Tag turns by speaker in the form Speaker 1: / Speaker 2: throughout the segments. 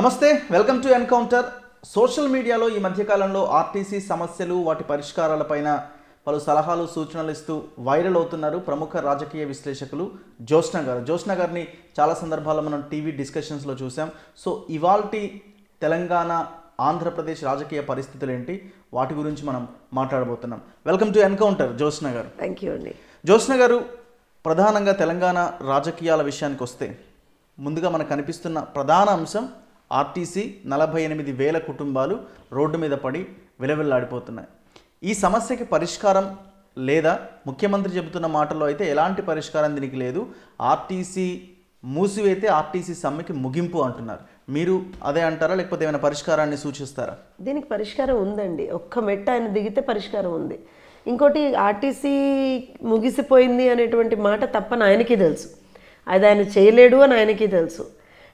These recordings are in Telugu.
Speaker 1: నమస్తే వెల్కమ్ టు ఎన్కౌంటర్ సోషల్ మీడియాలో ఈ మధ్యకాలంలో ఆర్టీసీ సమస్యలు వాటి పరిష్కారాలపైన పలు సలహాలు సూచనలు ఇస్తూ వైరల్ అవుతున్నారు ప్రముఖ రాజకీయ విశ్లేషకులు జ్యోత్స్న గారు జ్యోత్స్న గారిని చాలా సందర్భాల్లో మనం టీవీ డిస్కషన్స్లో చూసాం సో ఇవాల్టి తెలంగాణ ఆంధ్రప్రదేశ్ రాజకీయ పరిస్థితులు ఏంటి వాటి గురించి మనం మాట్లాడబోతున్నాం వెల్కమ్ టు ఎన్కౌంటర్ జ్యోత్స్న గారు థ్యాంక్ యూ అండి జ్యోత్స్న గారు ప్రధానంగా తెలంగాణ రాజకీయాల విషయానికి వస్తే ముందుగా మనకు కనిపిస్తున్న ప్రధాన అంశం ఆర్టీసీ నలభై ఎనిమిది వేల కుటుంబాలు రోడ్డు మీద పడి విలవిల్లాడిపోతున్నాయి ఈ సమస్యకి పరిష్కారం లేదా ముఖ్యమంత్రి చెబుతున్న మాటల్లో అయితే ఎలాంటి పరిష్కారం దీనికి లేదు ఆర్టీసీ మూసివేతే ఆర్టీసీ సమ్మెకి ముగింపు అంటున్నారు మీరు అదే అంటారా లేకపోతే ఏమైనా పరిష్కారాన్ని సూచిస్తారా
Speaker 2: దీనికి పరిష్కారం ఉందండి ఒక్క మెట్ట ఆయన దిగితే పరిష్కారం ఉంది ఇంకోటి ఆర్టీసీ ముగిసిపోయింది అనేటువంటి మాట తప్పని ఆయనకి తెలుసు అది ఆయన చేయలేడు అని ఆయనకి తెలుసు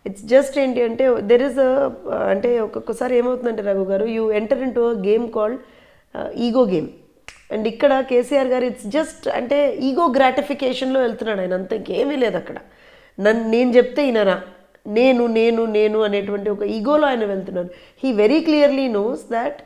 Speaker 2: ఇట్స్ జస్ట్ ఏంటి అంటే దెర్ ఇస్ uh, అంటే ఒక్కొక్కసారి ఏమవుతుందంటే రఘు గారు you enter into game called ego game and ఇక్కడ కేసీఆర్ గారు ఇట్స్ జస్ట్ అంటే ఈగో గ్రాటిఫికేషన్లో వెళ్తున్నాడు ఆయన అంత ఏమీ లేదు అక్కడ నన్ను నేను చెప్తే ఈయనరా నేను నేను నేను అనేటువంటి ఒక ఈగోలో ఆయన వెళ్తున్నాను he very clearly knows that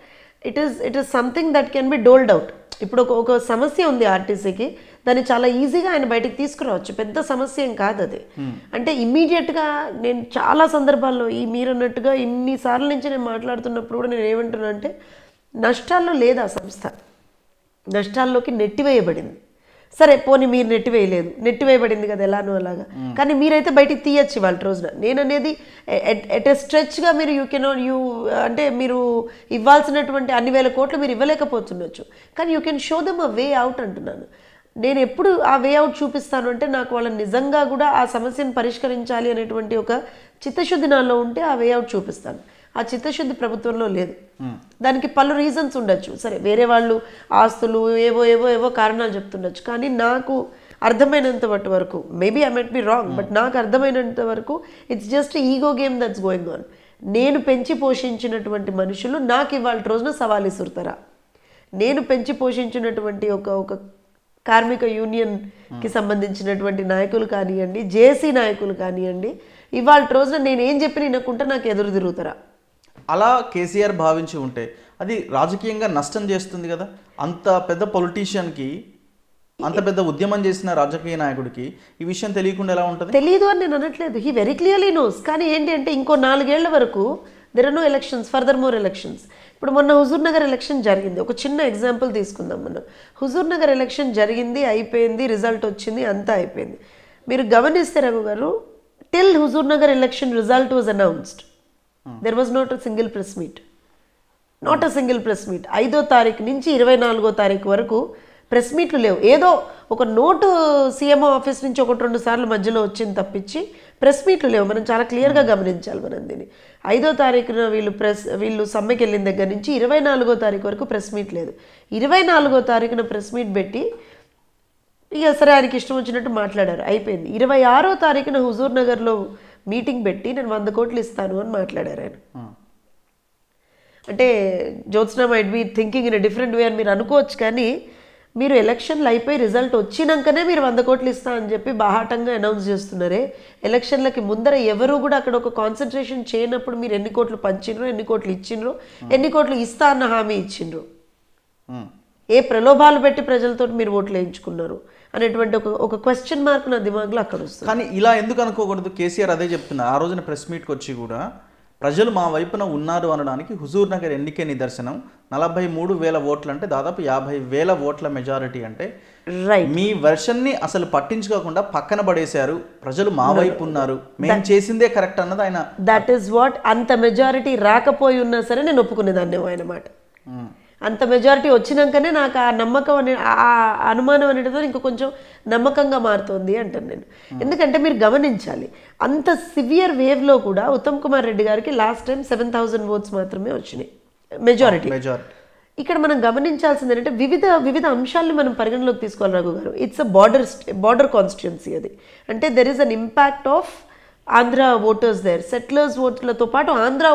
Speaker 2: it is it is something that can be doled out ఇప్పుడు ఒక ఒక సమస్య ఉంది ఆర్టీసీకి దాన్ని చాలా ఈజీగా ఆయన బయటకు తీసుకురావచ్చు పెద్ద సమస్య ఏం కాదు అది hmm. అంటే ఇమ్మీడియట్గా నేను చాలా సందర్భాల్లో ఈ మీరు అన్నట్టుగా ఇన్నిసార్లు నుంచి నేను మాట్లాడుతున్నప్పుడు కూడా నేను ఏమంటున్నా అంటే నష్టాల్లో లేదు ఆ సంస్థ నష్టాల్లోకి నెట్టివేయబడింది సరే పోనీ మీరు నెట్టి వేయలేదు నెట్టి వేయబడింది కదా ఎలానో అలాగా కానీ మీరైతే బయటికి తీయచ్చు వాళ్ళ రోజున నేను అనేది ఎట్ ఎ స్ట్రెచ్గా మీరు యూ కెన్ యూ అంటే మీరు ఇవ్వాల్సినటువంటి అన్ని వేల కోట్లు మీరు ఇవ్వలేకపోతుండొచ్చు కానీ you can show them a way out అంటున్నాను నేను ఎప్పుడు ఆ వే అవుట్ చూపిస్తాను అంటే నాకు వాళ్ళని నిజంగా కూడా ఆ సమస్యను పరిష్కరించాలి అనేటువంటి ఒక చిత్తశుద్ధి నాలో ఉంటే ఆ వే అవుట్ చూపిస్తాను ఆ చిత్తశుద్ధి ప్రభుత్వంలో లేదు దానికి పలు రీజన్స్ ఉండొచ్చు సరే వేరే వాళ్ళు ఆస్తులు ఏవో ఏవో ఏవో కారణాలు చెప్తుండొచ్చు కానీ నాకు అర్థమైనంత మటు వరకు maybe I might be wrong but నాకు అర్థమైనంత వరకు it's just ego game that's going on నేను పెంచి పోషించినటువంటి మనుషులు నాకు ఇవాళ రోజున సవాల్ ఇసురుతారా నేను పెంచి పోషించినటువంటి ఒక ఒక కార్మిక యూనియన్కి సంబంధించినటువంటి నాయకులు కానివ్వండి జేసీ నాయకులు కానివ్వండి ఇవాళ రోజున నేను ఏం చెప్పి నినకుంటే నాకు ఎదురు తిరుగుతారా
Speaker 1: అలా కేసీఆర్ భావించి ఉంటే అది రాజకీయంగా నష్టం చేస్తుంది కదా అంత పెద్ద పొలిటీషియన్కి అంత పెద్ద ఉద్యమం చేసిన రాజకీయ నాయకుడికి ఈ విషయం తెలియకుండా ఎలా ఉంటుంది
Speaker 2: తెలియదు అని నేను అనట్లేదు హీ వెరీ క్లియర్లీ నోస్ కానీ ఏంటి అంటే ఇంకో నాలుగేళ్ల వరకు there are no elections further more elections ఇప్పుడు మొన్న హుజూర్ నగర్ ఎలక్షన్ జరిగింది ఒక చిన్న ఎగ్జాంపుల్ తీసుకుందాం మనం హుజూర్ నగర్ ఎలక్షన్ జరిగింది అయిపోయింది రిజల్ట్ వచ్చింది అంతా అయిపోయింది మీరు గమనిస్తే రఘు గారు till Huzurnagar election result was announced there was not a single press meet not a single press meet ఐదో తారీఖు నుంచి ఇరవై నాలుగో తారీఖు వరకు ప్రెస్ మీట్లు లేవు ఏదో ఒక నోటు సీఎంఓ ఆఫీస్ నుంచి ఒకటి రెండు సార్లు మధ్యలో వచ్చింది తప్పించి ప్రెస్ మీట్లు లేవు మనం చాలా క్లియర్గా గమనించాలి మనం దీన్ని ఐదో తారీఖున వీళ్ళు ప్రెస్ వీళ్ళు సమ్మెకి వెళ్ళిన దగ్గర నుంచి ఇరవై నాలుగో తారీఖు వరకు ప్రెస్ మీట్ లేదు ఇరవై నాలుగో తారీఖున ప్రెస్ మీట్ పెట్టి ఇక సరే ఆయనకి ఇష్టం వచ్చినట్టు మాట్లాడారు అయిపోయింది ఇరవై ఆరో తారీఖున హుజూర్ నగర్లో మీటింగ్ పెట్టి నేను వంద కోట్లు ఇస్తాను అని మాట్లాడారు ఆయన అంటే Jyotsna might be thinking in different way అని మీరు అనుకోవచ్చు కానీ మీరు ఎలక్షన్లు అయిపోయి రిజల్ట్ వచ్చినాకనే మీరు వంద కోట్లు ఇస్తా అని చెప్పి బాహాటంగా అనౌన్స్ చేస్తున్నారే ఎలక్షన్లకి ముందర ఎవరు కూడా అక్కడ ఒక కాన్సన్ట్రేషన్ చేయనప్పుడు మీరు ఎన్ని కోట్లు పంచినరు ఎన్ని కోట్లు ఇచ్చిండ్రు ఎన్ని కోట్లు ఇస్తా అన్న హామీ ఇచ్చిండ్రు ఏ ప్రలోభాలు పెట్టి ప్రజలతో మీరు ఓట్లు వేయించుకున్నారు అనేటువంటి ఒక ఒక క్వశ్చన్
Speaker 1: మార్క్ నా దిమాగ్లో అక్కడ వస్తుంది కానీ ఇలా ఎందుకు అనుకోకూడదు కేసీఆర్ అదే చెప్తున్నా ఆ రోజున ప్రెస్ మీట్కి వచ్చి కూడా ప్రజలు మా వైపున ఉన్నారు అనడానికి హుజూర్ నగర్ ఎన్నికే నిదర్శనం నలభై మూడు వేల ఓట్లు అంటే దాదాపు యాభై వేల ఓట్ల మెజారిటీ అంటే మీ వెర్షన్ని అసలు పట్టించుకోకుండా పక్కన పడేశారు ప్రజలు మా వైపు ఉన్నారు మేము చేసిందే కరెక్ట్ అన్నది ఆయన దట్ ఈస్
Speaker 2: వాట్ అంత మెజారిటీ రాకపోయి ఉన్నా సరే నేను ఒప్పుకునేదాన్ని ఆయన మాట hmm. అంత మెజారిటీ వచ్చినాకనే నాకు ఆ నమ్మకం అనే ఆ అనుమానం అనేటితో ఇంకా కొంచెం నమ్మకంగా మారుతుంది అంటాను నేను ఎందుకంటే మీరు గమనించాలి అంత సివియర్ వేవ్లో కూడా ఉత్తమ్ కుమార్ రెడ్డి గారికి last time seven thousand votes మాత్రమే వచ్చినాయి మెజారిటీ మెజారిటీ oh, ఇక్కడ మనం గమనించాల్సింది ఏంటంటే వివిధ వివిధ అంశాలను మనం పరిగణలోకి తీసుకోవాలి రఘు గారు it's a border border constituency అది అంటే there is an impact of Andhra voters their settlers ఓటర్లతో పాటు ఆంధ్ర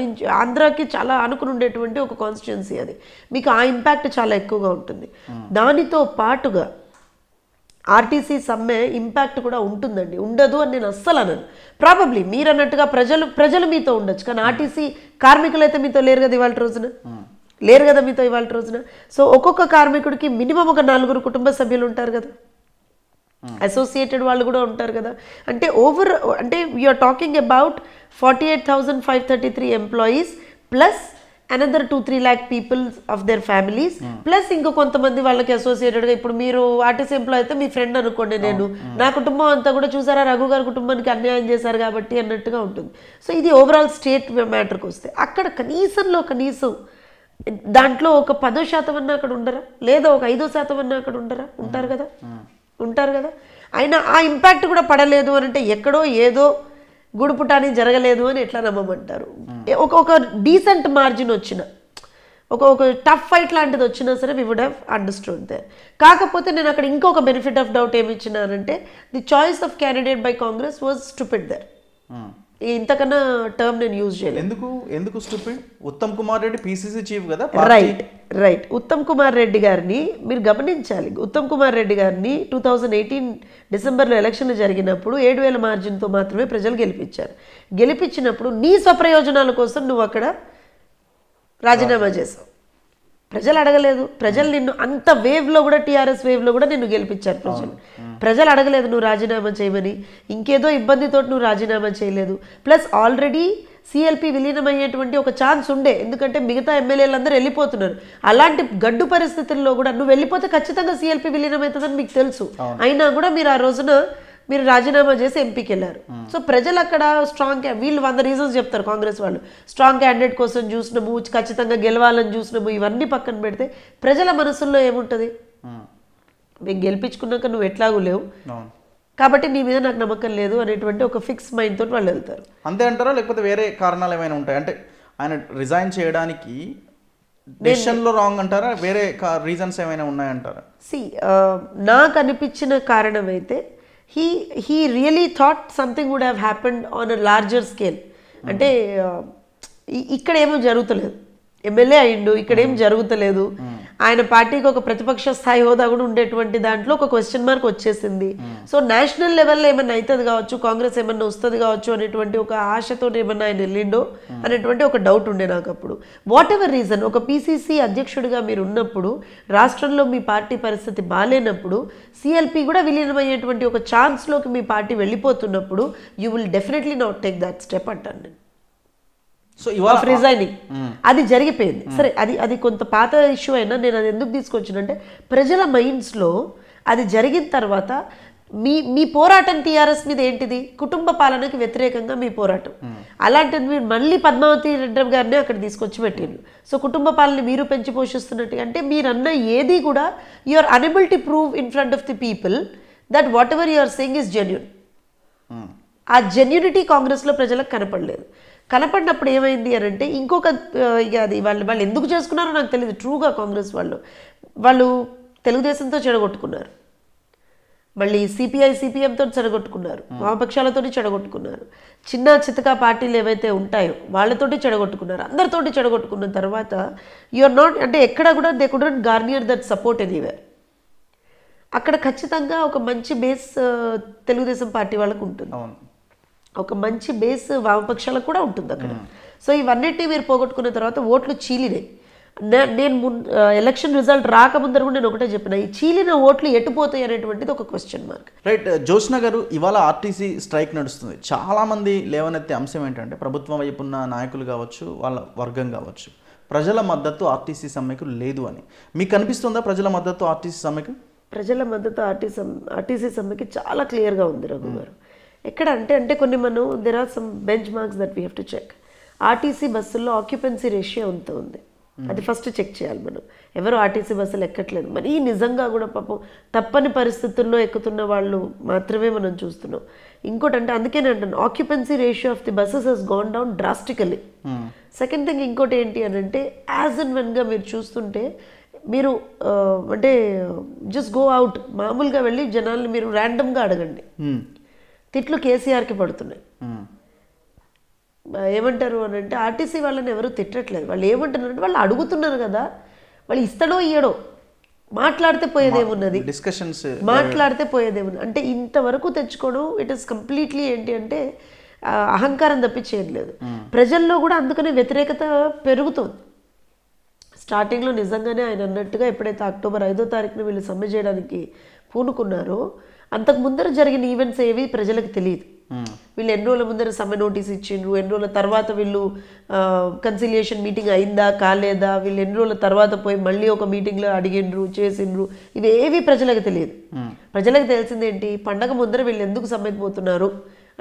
Speaker 2: నుంచి ఆంధ్రాకి చాలా అనుకుని ఉండేటువంటి ఒక కాన్స్టిట్యున్సీ అది మీకు ఆ ఇంపాక్ట్ చాలా ఎక్కువగా ఉంటుంది hmm. దానితో పాటుగా ఆర్టీసీ సమ్మె ఇంపాక్ట్ కూడా ఉంటుందండి ఉండదు అని నేను అస్సలు అనను ప్రాబబ్లీ మీరు అన్నట్టుగా ప్రజలు ప్రజలు మీతో ఉండొచ్చు కానీ ఆర్టీసీ hmm. కార్మికులు అయితే మీతో లేరు కదా ఇవాళ రోజున hmm. లేరు కదా మీతో ఇవాళ రోజున సో ఒక్కొక్క కార్మికుడికి మినిమం ఒక నలుగురు కుటుంబ సభ్యులు ఉంటారు కదా అసోసియేటెడ్ వాళ్ళు కూడా ఉంటారు కదా అంటే ఓవర్ అంటే you're talking about forty eight thousand five thirty three employees plus another two three lakh peoples of their families plus ఇంకో కొంతమంది వాళ్ళకి అసోసియేటెడ్గా ఇప్పుడు మీరు ఆర్టిస్ ఎంప్లాయ్ అయితే మీ ఫ్రెండ్ అనుకోండి నేను hmm. నా కుటుంబం అంతా కూడా చూసారా రఘు గారి కుటుంబానికి అన్యాయం చేశారు కాబట్టి అన్నట్టుగా ఉంటుంది సో ఇది ఓవరాల్ స్టేట్ మ్యాటర్కి వస్తే అక్కడ కనీసంలో కనీసం దాంట్లో ఒక పదో శాతం అన్నా అక్కడ ఉండరా లేదా ఒక ఐదో శాతం అన్నా అక్కడ ఉండరా ఉంటారు hmm. కదా hmm. ఉంటారు కదా అయినా ఆ ఇంపాక్ట్ కూడా పడలేదు అని అంటే ఎక్కడో ఏదో గుడుపుటాని జరగలేదు అని ఎట్లా నమ్మమంటారు ఒక ఒక డీసెంట్ మార్జిన్ వచ్చిన ఒక ఒక టఫ్ ఫైట్ లాంటిది వచ్చినా సరే we would have understood they కాకపోతే నేను అక్కడ ఇంకొక బెనిఫిట్ ఆఫ్ డౌట్ ఏమి ఇచ్చినానంటే the choice of candidate by Congress was stupid there ఇంతకన్నా టర్మ్
Speaker 1: నేను యూజ్ చేయలేదు ఎందుకు ఎందుకు stupid Uttam Kumar Reddy PCC chief కదా రైట్
Speaker 2: రైట్ ఉత్తమ్ కుమార్ రెడ్డి గారిని మీరు గమనించాలి ఉత్తమ్ కుమార్ రెడ్డి గారిని టూ థౌజండ్ ఎయిటీన్ డిసెంబర్లో ఎలక్షన్లు జరిగినప్పుడు ఏడు వేల మార్జిన్తో మాత్రమే ప్రజలు గెలిపించారు గెలిపించినప్పుడు నీ స్వప్రయోజనాల కోసం నువ్వు అక్కడ రాజీనామా చేసావు ప్రజలు అడగలేదు ప్రజలు నిన్ను అంత వేవ్లో కూడా టీఆర్ఎస్ వేవ్లో కూడా నిన్ను గెలిపించారు ప్రజలు ప్రజలు అడగలేదు నువ్వు రాజీనామా చేయమని ఇంకేదో ఇబ్బందితో నువ్వు రాజీనామా చేయలేదు ప్లస్ ఆల్రెడీ సిఎల్పి విలీనమయ్యేటువంటి ఒక ఛాన్స్ ఉండే ఎందుకంటే మిగతా ఎమ్మెల్యేలందరూ వెళ్ళిపోతున్నారు అలాంటి గడ్డు పరిస్థితుల్లో కూడా నువ్వు వెళ్ళిపోతే ఖచ్చితంగా సిఎల్పి విలీనం అవుతుందని మీకు తెలుసు అయినా కూడా మీరు ఆ రోజున మీరు రాజీనామా చేసి ఎంపీకి వెళ్ళారు సో ప్రజలు అక్కడ స్ట్రాంగ్ వీళ్ళు వంద రీజన్స్ చెప్తారు కాంగ్రెస్ వాళ్ళు స్ట్రాంగ్ క్యాండిడేట్ కోసం చూసినాము ఖచ్చితంగా గెలవాలని చూసినాము ఇవన్నీ పక్కన పెడితే ప్రజల మనసుల్లో ఏముంటుంది మేము గెలిపించుకున్నాక నువ్వు ఎట్లాగూ లేవు
Speaker 1: కాబట్టి నీ మీద నాకు నమ్మకం లేదు అనేటువంటి ఒక ఫిక్స్ మైండ్ తోటి వాళ్ళు వెళ్తారు అంతే అంటారా లేకపోతే వేరే కారణాలు ఏమైనా ఉంటాయి అంటే ఆయన రిజైన్ చేయడానికి డెసిషన్లో రాంగ్ అంటారా వేరే రీజన్స్ ఏమైనా ఉన్నాయంటారా
Speaker 2: సి నాకు అనిపించిన కారణం అయితే he he really thought something would have happened on a larger scale అంటే uh, ఇక్కడ ఏమో జరుగుతలేదు ఎమ్మెల్యే అయిండు ఇక్కడ ఏం mm-hmm. జరుగుతలేదు mm-hmm. ఆయన పార్టీకి ఒక ప్రతిపక్ష స్థాయి హోదా కూడా ఉండేటువంటి దాంట్లో ఒక క్వశ్చన్ మార్క్ వచ్చేసింది సో నేషనల్ లెవెల్లో ఏమన్నా అవుతుంది కావచ్చు కాంగ్రెస్ ఏమన్నా వస్తుంది కావచ్చు అనేటువంటి ఒక ఆశతో ఏమన్నా ఆయన వెళ్ళిండో hmm. అనేటువంటి ఒక డౌట్ ఉండే నాకు అప్పుడు వాట్ ఎవర్ రీజన్ ఒక పీసీసీ అధ్యక్షుడిగా మీరు ఉన్నప్పుడు రాష్ట్రంలో మీ పార్టీ పరిస్థితి బాగాలేనప్పుడు సిఎల్పి కూడా విలీనమయ్యేటువంటి ఒక ఛాన్స్లోకి మీ పార్టీ వెళ్ళిపోతున్నప్పుడు you will definitely not take that step అంటాను నేను సో ఇవాళ రిజైనింగ్ అది జరిగిపోయింది సరే అది అది కొంత పాత ఇష్యూ అయినా నేను అది ఎందుకు అంటే ప్రజల మైండ్స్లో అది జరిగిన తర్వాత మీ మీ పోరాటం టీఆర్ఎస్ మీద ఏంటిది కుటుంబ పాలనకి వ్యతిరేకంగా మీ పోరాటం అలాంటిది మీరు మళ్ళీ పద్మావతి రెడ్డి గారిని అక్కడ తీసుకొచ్చి పెట్టిండ్రు సో కుటుంబ పాలన మీరు పెంచి పోషిస్తున్నట్టు అంటే మీరన్న ఏది కూడా you are unable to prove in front of the people that whatever you are saying is genuine ఆ జెన్యునిటీ కాంగ్రెస్లో ప్రజలకు కనపడలేదు కనపడినప్పుడు ఏమైంది అని అంటే ఇంకొక ఇక అది వాళ్ళు వాళ్ళు ఎందుకు చేసుకున్నారో నాకు తెలియదు ట్రూగా కాంగ్రెస్ వాళ్ళు వాళ్ళు తెలుగుదేశంతో చెడగొట్టుకున్నారు మళ్ళీ సిపిఐ సిపిఎంతో చెడగొట్టుకున్నారు వామపక్షాలతో చెడగొట్టుకున్నారు చిన్న చితకా పార్టీలు ఏవైతే ఉంటాయో వాళ్ళతోటి చెడగొట్టుకున్నారు అందరితోటి చెడగొట్టుకున్న తర్వాత ఆర్ నాట్ అంటే ఎక్కడ కూడా they couldn't garner that support anywhere అక్కడ ఖచ్చితంగా ఒక మంచి బేస్ తెలుగుదేశం పార్టీ వాళ్ళకు ఉంటుంది ఒక మంచి బేస్ వామపక్షాలకు కూడా ఉంటుంది అక్కడ సో ఇవన్నిటిని మీరు పోగొట్టుకున్న తర్వాత ఓట్లు చీలినాయి నేను ము ఎలక్షన్ రిజల్ట్ రాకముందర కూడా నేను ఒకటే చెప్పిన ఈ చీలిన ఓట్లు ఎటుపోతాయి అనేటువంటిది ఒక క్వశ్చన్ మార్క్
Speaker 1: రైట్ జోష్న గారు ఇవాళ ఆర్టీసీ స్ట్రైక్ నడుస్తుంది చాలామంది లేవనెత్తే అంశం ఏంటంటే ప్రభుత్వం వైపు ఉన్న నాయకులు కావచ్చు వాళ్ళ వర్గం కావచ్చు ప్రజల మద్దతు ఆర్టీసీ సమ్మెకు లేదు అని మీకు అనిపిస్తుందా ప్రజల మద్దతు ఆర్టీసీ సమ్మెకు
Speaker 2: ప్రజల మద్దతు ఆర్టీసీ ఆర్టీసీ సమ్మెకి చాలా క్లియర్గా ఉంది రఘు గారు ఎక్కడ అంటే అంటే కొన్ని మనం there are some benchmarks that we have to check RTC బస్సుల్లో ఆక్యుపెన్సీ రేషియో ఎంత ఉంది hmm. అది ఫస్ట్ చెక్ చేయాలి మనం ఎవరు ఆర్టీసీ బస్సులు ఎక్కట్లేదు మరి ఈ నిజంగా కూడా పాపం తప్పని పరిస్థితుల్లో ఎక్కుతున్న వాళ్ళు మాత్రమే మనం చూస్తున్నాం ఇంకోటి అంటే అందుకే నేను అంటాను occupancy ratio of the buses has gone down drastically second thing ఇంకోటి ఏంటి అని అంటే యాజ్ అండ్ వెన్గా మీరు చూస్తుంటే మీరు అంటే జస్ట్ గో అవుట్ మామూలుగా వెళ్ళి జనాల్ని మీరు ర్యాండమ్గా అడగండి hmm. తిట్లు కేసీఆర్కి పడుతున్నాయి ఏమంటారు అని అంటే ఆర్టీసీ వాళ్ళని ఎవరు తిట్టట్లేదు వాళ్ళు ఏమంటున్నారంటే వాళ్ళు అడుగుతున్నారు కదా వాళ్ళు ఇస్తాడో ఇయ్యడో మాట్లాడితే పోయేదేమున్నది డిస్కషన్స్ మాట్లాడితే పోయేదేమున్నది అంటే ఇంతవరకు తెచ్చుకోవడం ఇట్ ఈస్ కంప్లీట్లీ ఏంటి అంటే అహంకారం తప్పించేది లేదు ప్రజల్లో కూడా అందుకనే వ్యతిరేకత పెరుగుతుంది స్టార్టింగ్లో నిజంగానే ఆయన అన్నట్టుగా ఎప్పుడైతే అక్టోబర్ ఐదో తారీఖున వీళ్ళు సమ్మె చేయడానికి పూనుకున్నారో అంతకు ముందర జరిగిన ఈవెంట్స్ ఏవి ప్రజలకు తెలియదు hmm. వీళ్ళు ఎన్ని రోజుల ముందర సమ్మె నోటీస్ ఇచ్చిండ్రు ఎన్ని రోజుల తర్వాత వీళ్ళు కన్సిలియేషన్ మీటింగ్ అయిందా కాలేదా వీళ్ళు ఎన్ని రోజుల తర్వాత పోయి మళ్ళీ ఒక మీటింగ్లో అడిగిండ్రు చేసిండ్రు ఇవి ఏవి ప్రజలకు తెలియదు hmm. ప్రజలకు తెలిసిందేంటి పండగ ముందర వీళ్ళు ఎందుకు సమ్మెకి పోతున్నారు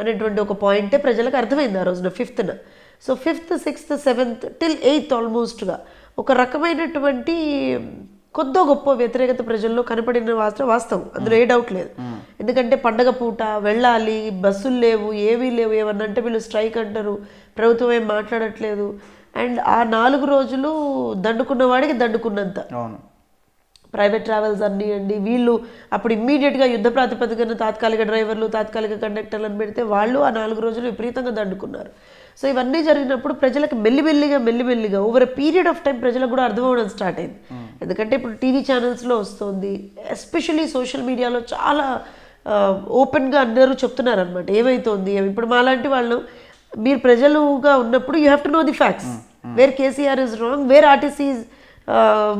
Speaker 2: అనేటువంటి ఒక పాయింటే ప్రజలకు అర్థమైంది ఆ రోజున ఫిఫ్త్న so fifth sixth seventh till eighth ఆల్మోస్ట్గా ఒక రకమైనటువంటి కొద్దో గొప్ప వ్యతిరేకత ప్రజల్లో కనపడిన వాస్త వాస్తవం అందులో ఏ డౌట్ hmm. లేదు ఎందుకంటే పండగ పూట వెళ్ళాలి బస్సులు లేవు ఏవీ లేవు ఏమన్నంటే వీళ్ళు స్ట్రైక్ అంటారు ప్రభుత్వం ఏం మాట్లాడట్లేదు అండ్ ఆ నాలుగు రోజులు దండుకున్న వాడికి దండుకున్నంత ప్రైవేట్ ట్రావెల్స్ అన్నీ అండి వీళ్ళు అప్పుడు ఇమ్మీడియట్గా యుద్ధ ప్రాతిపదికన తాత్కాలిక డ్రైవర్లు తాత్కాలిక కండక్టర్లను పెడితే వాళ్ళు ఆ నాలుగు రోజులు విపరీతంగా దండుకున్నారు సో ఇవన్నీ జరిగినప్పుడు ప్రజలకు మెల్లిమెల్లిగా మెల్లిమెల్లిగా ఓవర్ పీరియడ్ ఆఫ్ టైం ప్రజలకు కూడా అర్థమవడం స్టార్ట్ అయింది ఎందుకంటే ఇప్పుడు టీవీ ఛానల్స్లో వస్తుంది ఎస్పెషలీ సోషల్ మీడియాలో చాలా ఓపెన్గా అందరూ చెప్తున్నారనమాట ఏమైతోంది ఇప్పుడు మాలాంటి వాళ్ళు మీరు ప్రజలుగా ఉన్నప్పుడు you have to know the facts where KCR is wrong where RTC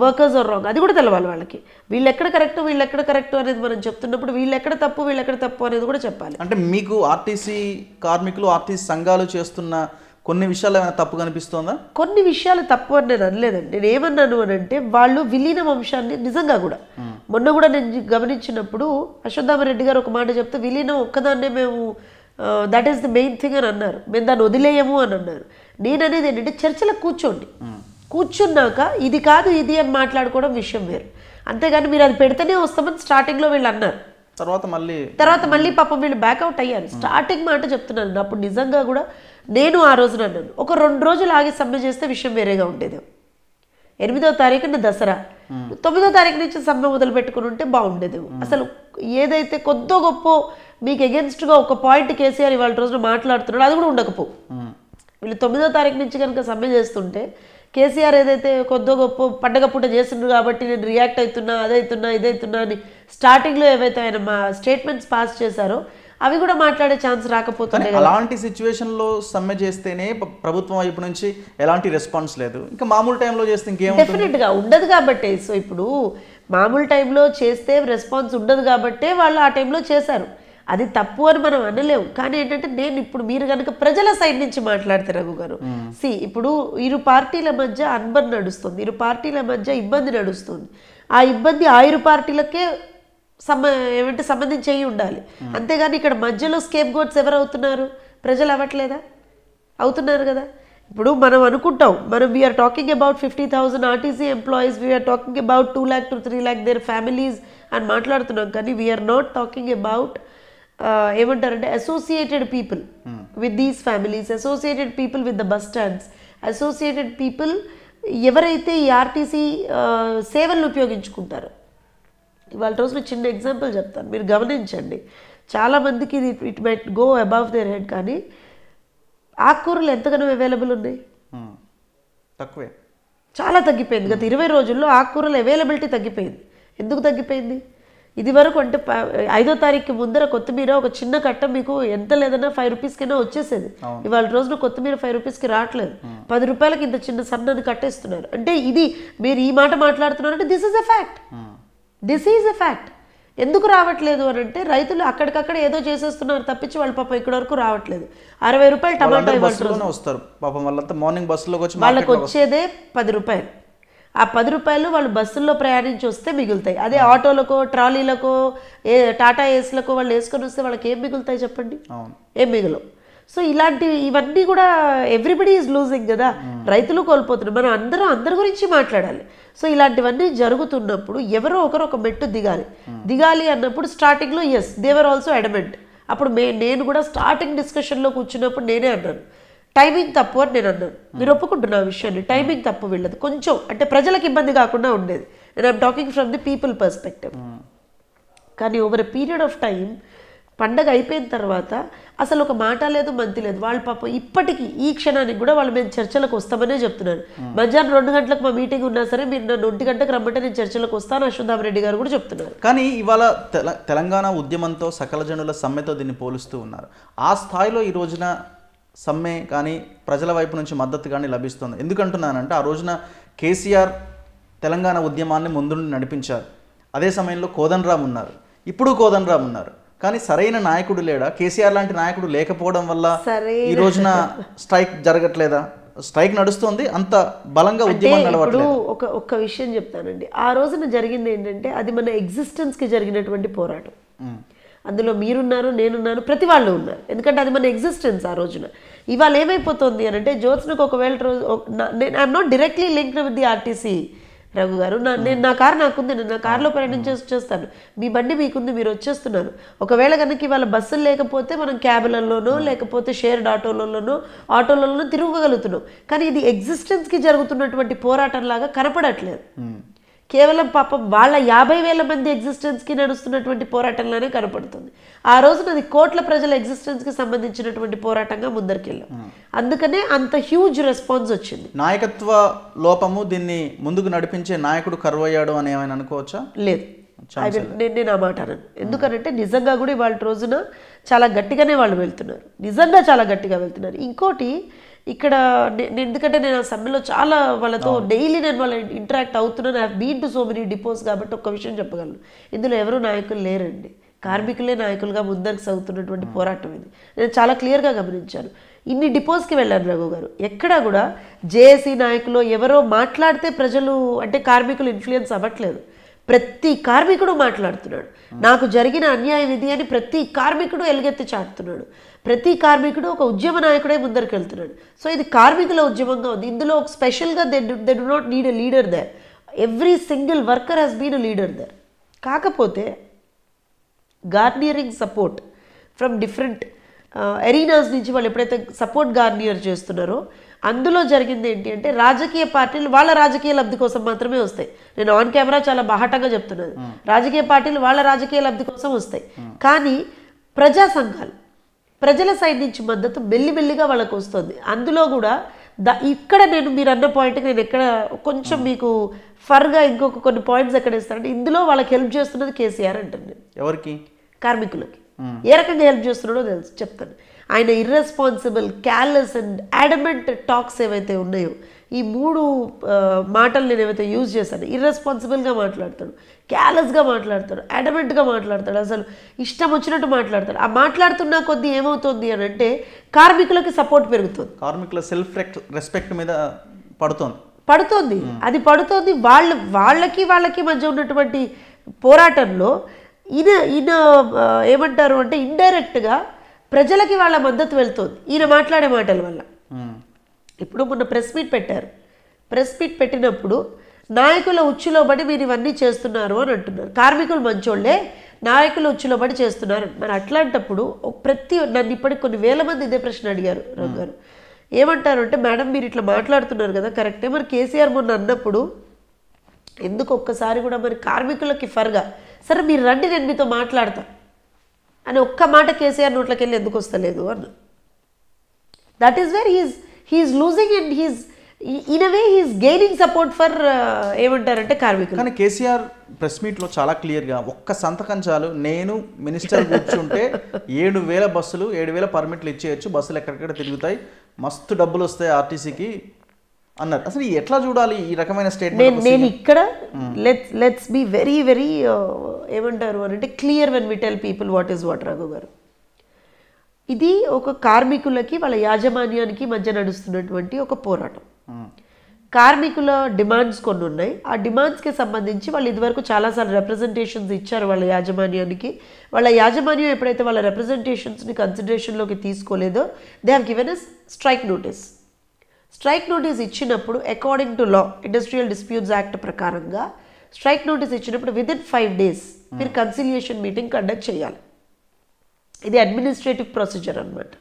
Speaker 2: workers are wrong అది కూడా తెలవాలి వాళ్ళకి వీళ్ళు ఎక్కడ కరెక్ట్ వీళ్ళు ఎక్కడ కరెక్ట్ అనేది మనం చెప్తున్నప్పుడు వీళ్ళు ఎక్కడ తప్పు వీళ్ళు ఎక్కడ తప్పు
Speaker 1: అనేది కూడా చెప్పాలి అంటే మీకు ఆర్టీసీ కార్మికులు ఆర్టీసీ సంఘాలు చేస్తున్న కొన్ని విషయాలు ఏమైనా తప్పు కనిపిస్తోందా కొన్ని విషయాలు
Speaker 2: తప్పు అని నేను అనలేదండి నేను ఏమన్నాను అని అంటే వాళ్ళు విలీనం అంశాన్ని నిజంగా కూడా మొన్న కూడా నేను గమనించినప్పుడు అశ్వత్థామరెడ్డి గారు ఒక మాట చెప్తే విలీనం ఒక్కదాన్నే మేము that is the main thing అని అన్నారు మేము దాన్ని వదిలేయము అని అన్నారు నేననేది ఏంటంటే చర్చలకు కూర్చోండి కూర్చున్నాక ఇది కాదు ఇది అని మాట్లాడుకోవడం విషయం వేరు అంతేగాని మీరు అది పెడితేనే వస్తామని స్టార్టింగ్లో వీళ్ళు అన్నారు తర్వాత మళ్ళీ తర్వాత మళ్ళీ పాపం వీళ్ళు బ్యాక్అవుట్ అయ్యారు స్టార్టింగ్ మాట చెప్తున్నాను అప్పుడు నిజంగా కూడా నేను ఆ రోజున అన్నాను ఒక రెండు రోజులు ఆగి సమ్మె చేస్తే విషయం వేరేగా ఉండేది ఎనిమిదో తారీఖున దసరా తొమ్మిదో తారీఖు నుంచి సమ్మె మొదలు పెట్టుకుని ఉంటే బాగుండేది అసలు ఏదైతే కొద్దో గొప్ప మీకు ఎగెన్స్ట్గా ఒక పాయింట్ కేసీఆర్ ఇవాళ రోజున మాట్లాడుతున్నాడు అది కూడా ఉండకపో వీళ్ళు తొమ్మిదో తారీఖు నుంచి కనుక సమ్మె చేస్తుంటే కేసీఆర్ ఏదైతే కొద్దో గొప్ప పండగ పూట చేస్తున్నారు కాబట్టి నేను రియాక్ట్ అవుతున్నా అదైతున్నా ఇదైతున్నా అని స్టార్టింగ్లో ఏవైతే ఆయన మా స్టేట్మెంట్స్ పాస్ చేశారో అవి కూడా మాట్లాడే ఛాన్స్ రాకపోతుంది అలాంటి
Speaker 1: లో సమ్మె చేస్తేనే ప్రభుత్వం వైపు నుంచి ఎలాంటి రెస్పాన్స్ లేదు ఇంకా మామూలు టైంలో చేస్తే ఇంకేం డెఫినెట్
Speaker 2: గా ఉండదు కాబట్టి సో ఇప్పుడు మామూలు టైంలో చేస్తే రెస్పాన్స్ ఉండదు కాబట్టి వాళ్ళు ఆ టైంలో చేశారు అది తప్పు అని మనం అనలేము కానీ ఏంటంటే నేను ఇప్పుడు మీరు కనుక ప్రజల సైడ్ నుంచి మాట్లాడితే రఘు గారు సి ఇప్పుడు ఇరు పార్టీల మధ్య అన్బన్ నడుస్తుంది ఇరు పార్టీల మధ్య ఇబ్బంది నడుస్తుంది ఆ ఇబ్బంది ఆ ఇరు పార్టీలకే ఏమంటే సంబంధించి అయి ఉండాలి అంతేగాని ఇక్కడ మధ్యలో స్కేప్ గోట్స్ ఎవరు అవుతున్నారు ప్రజలు అవ్వట్లేదా అవుతున్నారు కదా ఇప్పుడు మనం అనుకుంటాం మనం we're talking about fifty thousand RTC employees we're talking about two lakh to three lakh their families అని మాట్లాడుతున్నాం కానీ వీఆర్ నాట్ టాకింగ్ అబౌట్ ఏమంటారంటే associated people with these families associated people with the bus stands associated people ఎవరైతే ఈ ఆర్టీసీ సేవలను ఉపయోగించుకుంటారో ఇవాళ రోజున చిన్న ఎగ్జాంపుల్ చెప్తాను మీరు గమనించండి చాలామందికి ఇది it might go above their head కానీ ఆకుకూరలు ఎంతగానో అవైలబుల్ ఉన్నాయి తక్కువే చాలా తగ్గిపోయింది గత ఇరవై రోజుల్లో ఆకుకూరల అవైలబిలిటీ తగ్గిపోయింది ఎందుకు తగ్గిపోయింది ఇది వరకు అంటే ఐదో తారీఖు ముందర కొత్తిమీర ఒక చిన్న కట్ట మీకు ఎంత లేదన్నా ఫైవ్ రూపీస్కైనా వచ్చేసేది ఇవాళ రోజున కొత్తిమీర ఫైవ్ రూపీస్కి రావట్లేదు పది రూపాయలకి ఇంత చిన్న సన్నని కట్టేస్తున్నారు అంటే ఇది మీరు ఈ మాట మాట్లాడుతున్నారంటే this is a fact this is a fact ఎందుకు రావట్లేదు అని అంటే రైతులు అక్కడికక్కడ ఏదో చేసేస్తున్నారు తప్పించి వాళ్ళు పాపం ఇక్కడ వరకు రావట్లేదు అరవై రూపాయలు టమాటా
Speaker 1: వస్తారు పాపం వాళ్ళంతా మార్నింగ్ బస్సులోకి వచ్చి వాళ్ళకి వచ్చేదే
Speaker 2: పది రూపాయలు ఆ పది రూపాయలు వాళ్ళు బస్సుల్లో ప్రయాణించి వస్తే మిగులుతాయి అదే ఆటోలకో ట్రాలీలకో ఏ టాటా ఏసీలకో వాళ్ళు వేసుకొని వస్తే వాళ్ళకి ఏం మిగులుతాయి చెప్పండి ఏం మిగులు సో ఇలాంటి ఇవన్నీ కూడా ఎవ్రీబడి ఈజ్ లూజింగ్ కదా hmm. రైతులు కోల్పోతున్నారు మనం అందరం అందరి గురించి మాట్లాడాలి సో ఇలాంటివన్నీ జరుగుతున్నప్పుడు ఎవరో ఒకరు ఒక మెట్టు దిగాలి hmm. దిగాలి అన్నప్పుడు స్టార్టింగ్లో ఎస్ దేవర్ ఆల్సో అడమెంట్ అప్పుడు మే నేను కూడా స్టార్టింగ్ డిస్కషన్లో కూర్చున్నప్పుడు నేనే అన్నాను టైమింగ్ తప్పు అని నేను అన్నాను hmm. మీరు ఒప్పుకుంటున్నా ఆ విషయాన్ని టైమింగ్ తప్పు వెళ్ళదు కొంచెం అంటే ప్రజలకు ఇబ్బంది కాకుండా ఉండేది నేను I'm talking from the people perspective కానీ over a period of time పండగ అయిపోయిన తర్వాత అసలు ఒక మాట లేదు మంతి లేదు వాళ్ళు పాపం ఇప్పటికీ ఈ క్షణానికి కూడా వాళ్ళు మేము చర్చలకు వస్తామనే చెప్తున్నారు మధ్యాహ్నం రెండు గంటలకు మా మీటింగ్ ఉన్నా సరే మీరు నన్ను ఒంటి గంటకు రమ్మంటే నేను చర్చలకు వస్తాను అశ్వత్థామ రెడ్డి
Speaker 1: గారు కూడా చెప్తున్నారు కానీ ఇవాళ తెలంగాణ ఉద్యమంతో సకల జనుల సమ్మెతో దీన్ని పోలుస్తూ ఉన్నారు ఆ స్థాయిలో ఈ రోజున సమ్మె కానీ ప్రజల వైపు నుంచి మద్దతు కానీ లభిస్తుంది ఎందుకంటున్నానంటే ఆ రోజున కేసీఆర్ తెలంగాణ ఉద్యమాన్ని ముందుండి నడిపించారు అదే సమయంలో కోదండరామ్ ఉన్నారు ఇప్పుడు కోదండరామ్ ఉన్నారు కానీ సరైన నాయకుడు లేడా కేసీఆర్ లాంటి నాయకుడు లేకపోవడం వల్ల ఈ రోజున స్ట్రైక్ జరగట్లేదా స్ట్రైక్ నడుస్తుంది అంత బలంగా ఉద్యమం
Speaker 2: ఒక ఒక్క విషయం చెప్తానండి ఆ రోజున జరిగింది ఏంటంటే అది మన ఎగ్జిస్టెన్స్ కి జరిగినటువంటి పోరాటం అందులో మీరున్నారు నేనున్నాను ప్రతి వాళ్ళు ఉన్నారు ఎందుకంటే అది మన ఎగ్జిస్టెన్స్ ఆ రోజున ఇవాళ ఏమైపోతుంది అని అంటే జ్యోత్స్నకు ఒకవేళ రోజు I'm not directly linked with the RTC Raghu గారు నా నేను నా కారు నాకుంది నేను నా కారులో ప్రయాణించి వచ్చేస్తాను మీ బండి మీకుంది మీరు వచ్చేస్తున్నారు ఒకవేళ కనుక ఇవాళ బస్సులు లేకపోతే మనం క్యాబ్లలోనో లేకపోతే షేర్డ్ ఆటోలలోనో ఆటోలలోనో తిరగగలుగుతున్నాం కానీ ఇది ఎగ్జిస్టెన్స్కి జరుగుతున్నటువంటి పోరాటంలాగా కనపడట్లేదు కేవలం పాపం వాళ్ళ యాభై వేల మంది ఎగ్జిస్టెన్స్కి నడుస్తున్నటువంటి పోరాటంలోనే కనపడుతుంది ఆ రోజున అది కోట్ల ప్రజల ఎగ్జిస్టెన్స్కి సంబంధించినటువంటి పోరాటంగా ముందరికెళ్ళాం అందుకనే అంత
Speaker 1: హ్యూజ్ రెస్పాన్స్ వచ్చింది నాయకత్వ లోపము దీన్ని ముందుకు నడిపించే నాయకుడు కరువయ్యాడు అని ఏమైనా అనుకోవచ్చా లేదు
Speaker 2: నేను నేను ఆ మాట అన్నాను ఎందుకనంటే నిజంగా కూడా ఇవాళ రోజున చాలా గట్టిగానే వాళ్ళు వెళ్తున్నారు నిజంగా చాలా గట్టిగా వెళ్తున్నారు ఇంకోటి ఇక్కడ ఎందుకంటే నేను ఆ సమ్మెలో చాలా వాళ్ళతో డైలీ నేను వాళ్ళ ఇంటరాక్ట్ అవుతున్నాను I been to so many depots కాబట్టి ఒక విషయం చెప్పగలను ఇందులో ఎవరు నాయకులు లేరండి కార్మికులే నాయకులుగా ముందరికి సాగుతున్నటువంటి పోరాటం ఇది నేను చాలా క్లియర్గా గమనించాను ఇన్ని డిపోస్కి వెళ్ళాను రఘు గారు ఎక్కడా కూడా జేఏసీ నాయకులు ఎవరో మాట్లాడితే ప్రజలు అంటే కార్మికులు ఇన్ఫ్లుయెన్స్ అవ్వట్లేదు ప్రతి కార్మికుడు మాట్లాడుతున్నాడు నాకు జరిగిన అన్యాయం ఇది అని ప్రతి కార్మికుడు ఎలుగెత్తి చాటుతున్నాడు ప్రతి కార్మికుడు ఒక ఉద్యమ నాయకుడే ముందరికి వెళ్తున్నాడు సో ఇది కార్మికుల ఉద్యమంగా ఉంది ఇందులో ఒక స్పెషల్గా they they do not need a leader there every single worker has been a leader there కాకపోతే garnering support from different arenas నుంచి వాళ్ళు ఎప్పుడైతే సపోర్ట్ గార్నియర్ చేస్తున్నారో అందులో జరిగింది ఏంటి అంటే రాజకీయ పార్టీలు వాళ్ళ రాజకీయ లబ్ధి కోసం మాత్రమే వస్తాయి నేను ఆన్ కెమెరా చాలా బాహటంగా చెప్తున్నాను రాజకీయ పార్టీలు వాళ్ళ రాజకీయ లబ్ధి కోసం వస్తాయి కానీ ప్రజా సంఘాలు ప్రజల సైడ్ నుంచి మద్దతు మెల్లిమెల్లిగా వాళ్ళకు వస్తుంది అందులో కూడా ద ఇక్కడ నేను మీరు అన్న పాయింట్కి నేను ఎక్కడ కొంచెం hmm. మీకు ఫర్గా ఇంకొక కొన్ని పాయింట్స్ ఎక్కడ ఇస్తానంటే ఇందులో వాళ్ళకి హెల్ప్ చేస్తున్నది కేసీఆర్ అంటే ఎవరికి కార్మికులకి hmm. ఏ రకంగా హెల్ప్ చేస్తున్నాడో తెలుసు చెప్తాను ఆయన irresponsible callous and adamant talks ఏవైతే ఉన్నాయో ఈ మూడు మాటలు నేను ఏవైతే యూజ్ చేశాను ఇర్రెస్పాన్సిబుల్గా మాట్లాడతాడు క్యాలెస్గా మాట్లాడతాడు అడమెంట్గా మాట్లాడతాడు అసలు ఇష్టం వచ్చినట్టు మాట్లాడతాడు ఆ మాట్లాడుతున్న కొద్ది ఏమవుతుంది అని అంటే కార్మికులకి సపోర్ట్ పెరుగుతుంది కార్మికుల సెల్ఫ్
Speaker 1: రెస్పెక్ట్ మీద పడుతుంది
Speaker 2: పడుతుంది hmm. అది పడుతుంది వాళ్ళ వాళ్ళకి వాళ్ళకి మధ్య ఉన్నటువంటి పోరాటంలో ఈయన ఈయన ఏమంటారు అంటే ఇండైరెక్ట్గా ప్రజలకి వాళ్ళ మద్దతు వెళ్తుంది ఈయన మాట్లాడే మాటల వల్ల hmm. ఇప్పుడు మొన్న ప్రెస్ మీట్ పెట్టారు ప్రెస్ మీట్ పెట్టినప్పుడు నాయకుల ఉచ్చులో పడి మీరు ఇవన్నీ చేస్తున్నారు అని అంటున్నారు కార్మికులు మంచోళ్లే నాయకుల ఉచ్చులో పడి చేస్తున్నారు మరి అట్లాంటప్పుడు ప్రతి నన్ను ఇప్పటికి కొన్ని వేల మంది ఇదే ప్రశ్న అడిగారు రంగారు ఏమంటారు అంటే మేడం మీరు ఇట్లా మాట్లాడుతున్నారు కదా కరెక్టే మరి కేసీఆర్ మొన్న అన్నప్పుడు ఎందుకు ఒక్కసారి కూడా మరి కార్మికులకి ఫర్గా సరే మీరు రండి నేను మీతో మాట్లాడతా అని ఒక్క మాట కేసీఆర్ నోట్లకి వెళ్ళి ఎందుకు వస్తలేదు అన్న that is where is he is losing and he's in away he's gaining support for
Speaker 1: అంటే కార్మికులు కానీ కేసీఆర్ ప్రెస్ మీట్లో చాలా క్లియర్గా ఒక్క సంతకం చాలు నేను మినిస్టర్ కూర్చుంటే ఏడు వేల బస్సులు ఏడు వేల పర్మిట్లు ఇచ్చేయచ్చు బస్సులు ఎక్కడెక్కడ తిరుగుతాయి మస్తు డబ్బులు వస్తాయి ఆర్టీసీకి అన్నారు అసలు ఎట్లా చూడాలి ఈ రకమైన స్టేట్మెంట్ నేను ఇక్కడ let's
Speaker 2: let's be very very ఏమంటారు అంటే clear when we tell people what is what Raghu గారు ఇది ఒక కార్మికులకి వాళ్ళ యాజమాన్యానికి మధ్య నడుస్తున్నటువంటి ఒక పోరాటం కార్మికుల డిమాండ్స్ కొన్ని ఉన్నాయి ఆ డిమాండ్స్కి సంబంధించి వాళ్ళు ఇదివరకు చాలాసార్లు రిప్రజెంటేషన్స్ ఇచ్చారు వాళ్ళ యాజమాన్యానికి వాళ్ళ యాజమాన్యం ఎప్పుడైతే వాళ్ళ రిప్రజెంటేషన్స్ని కన్సిడరేషన్లోకి తీసుకోలేదో they have given as strike notice strike notice ఇచ్చినప్పుడు according to law industrial disputes act ప్రకారంగా స్ట్రైక్ నోటీస్ ఇచ్చినప్పుడు విదిన్ ఫైవ్ డేస్ మీరు కన్సిలియేషన్ మీటింగ్ కండక్ట్ చేయాలి ఇది అడ్మినిస్ట్రేటివ్ ప్రొసీజర్ అనమాట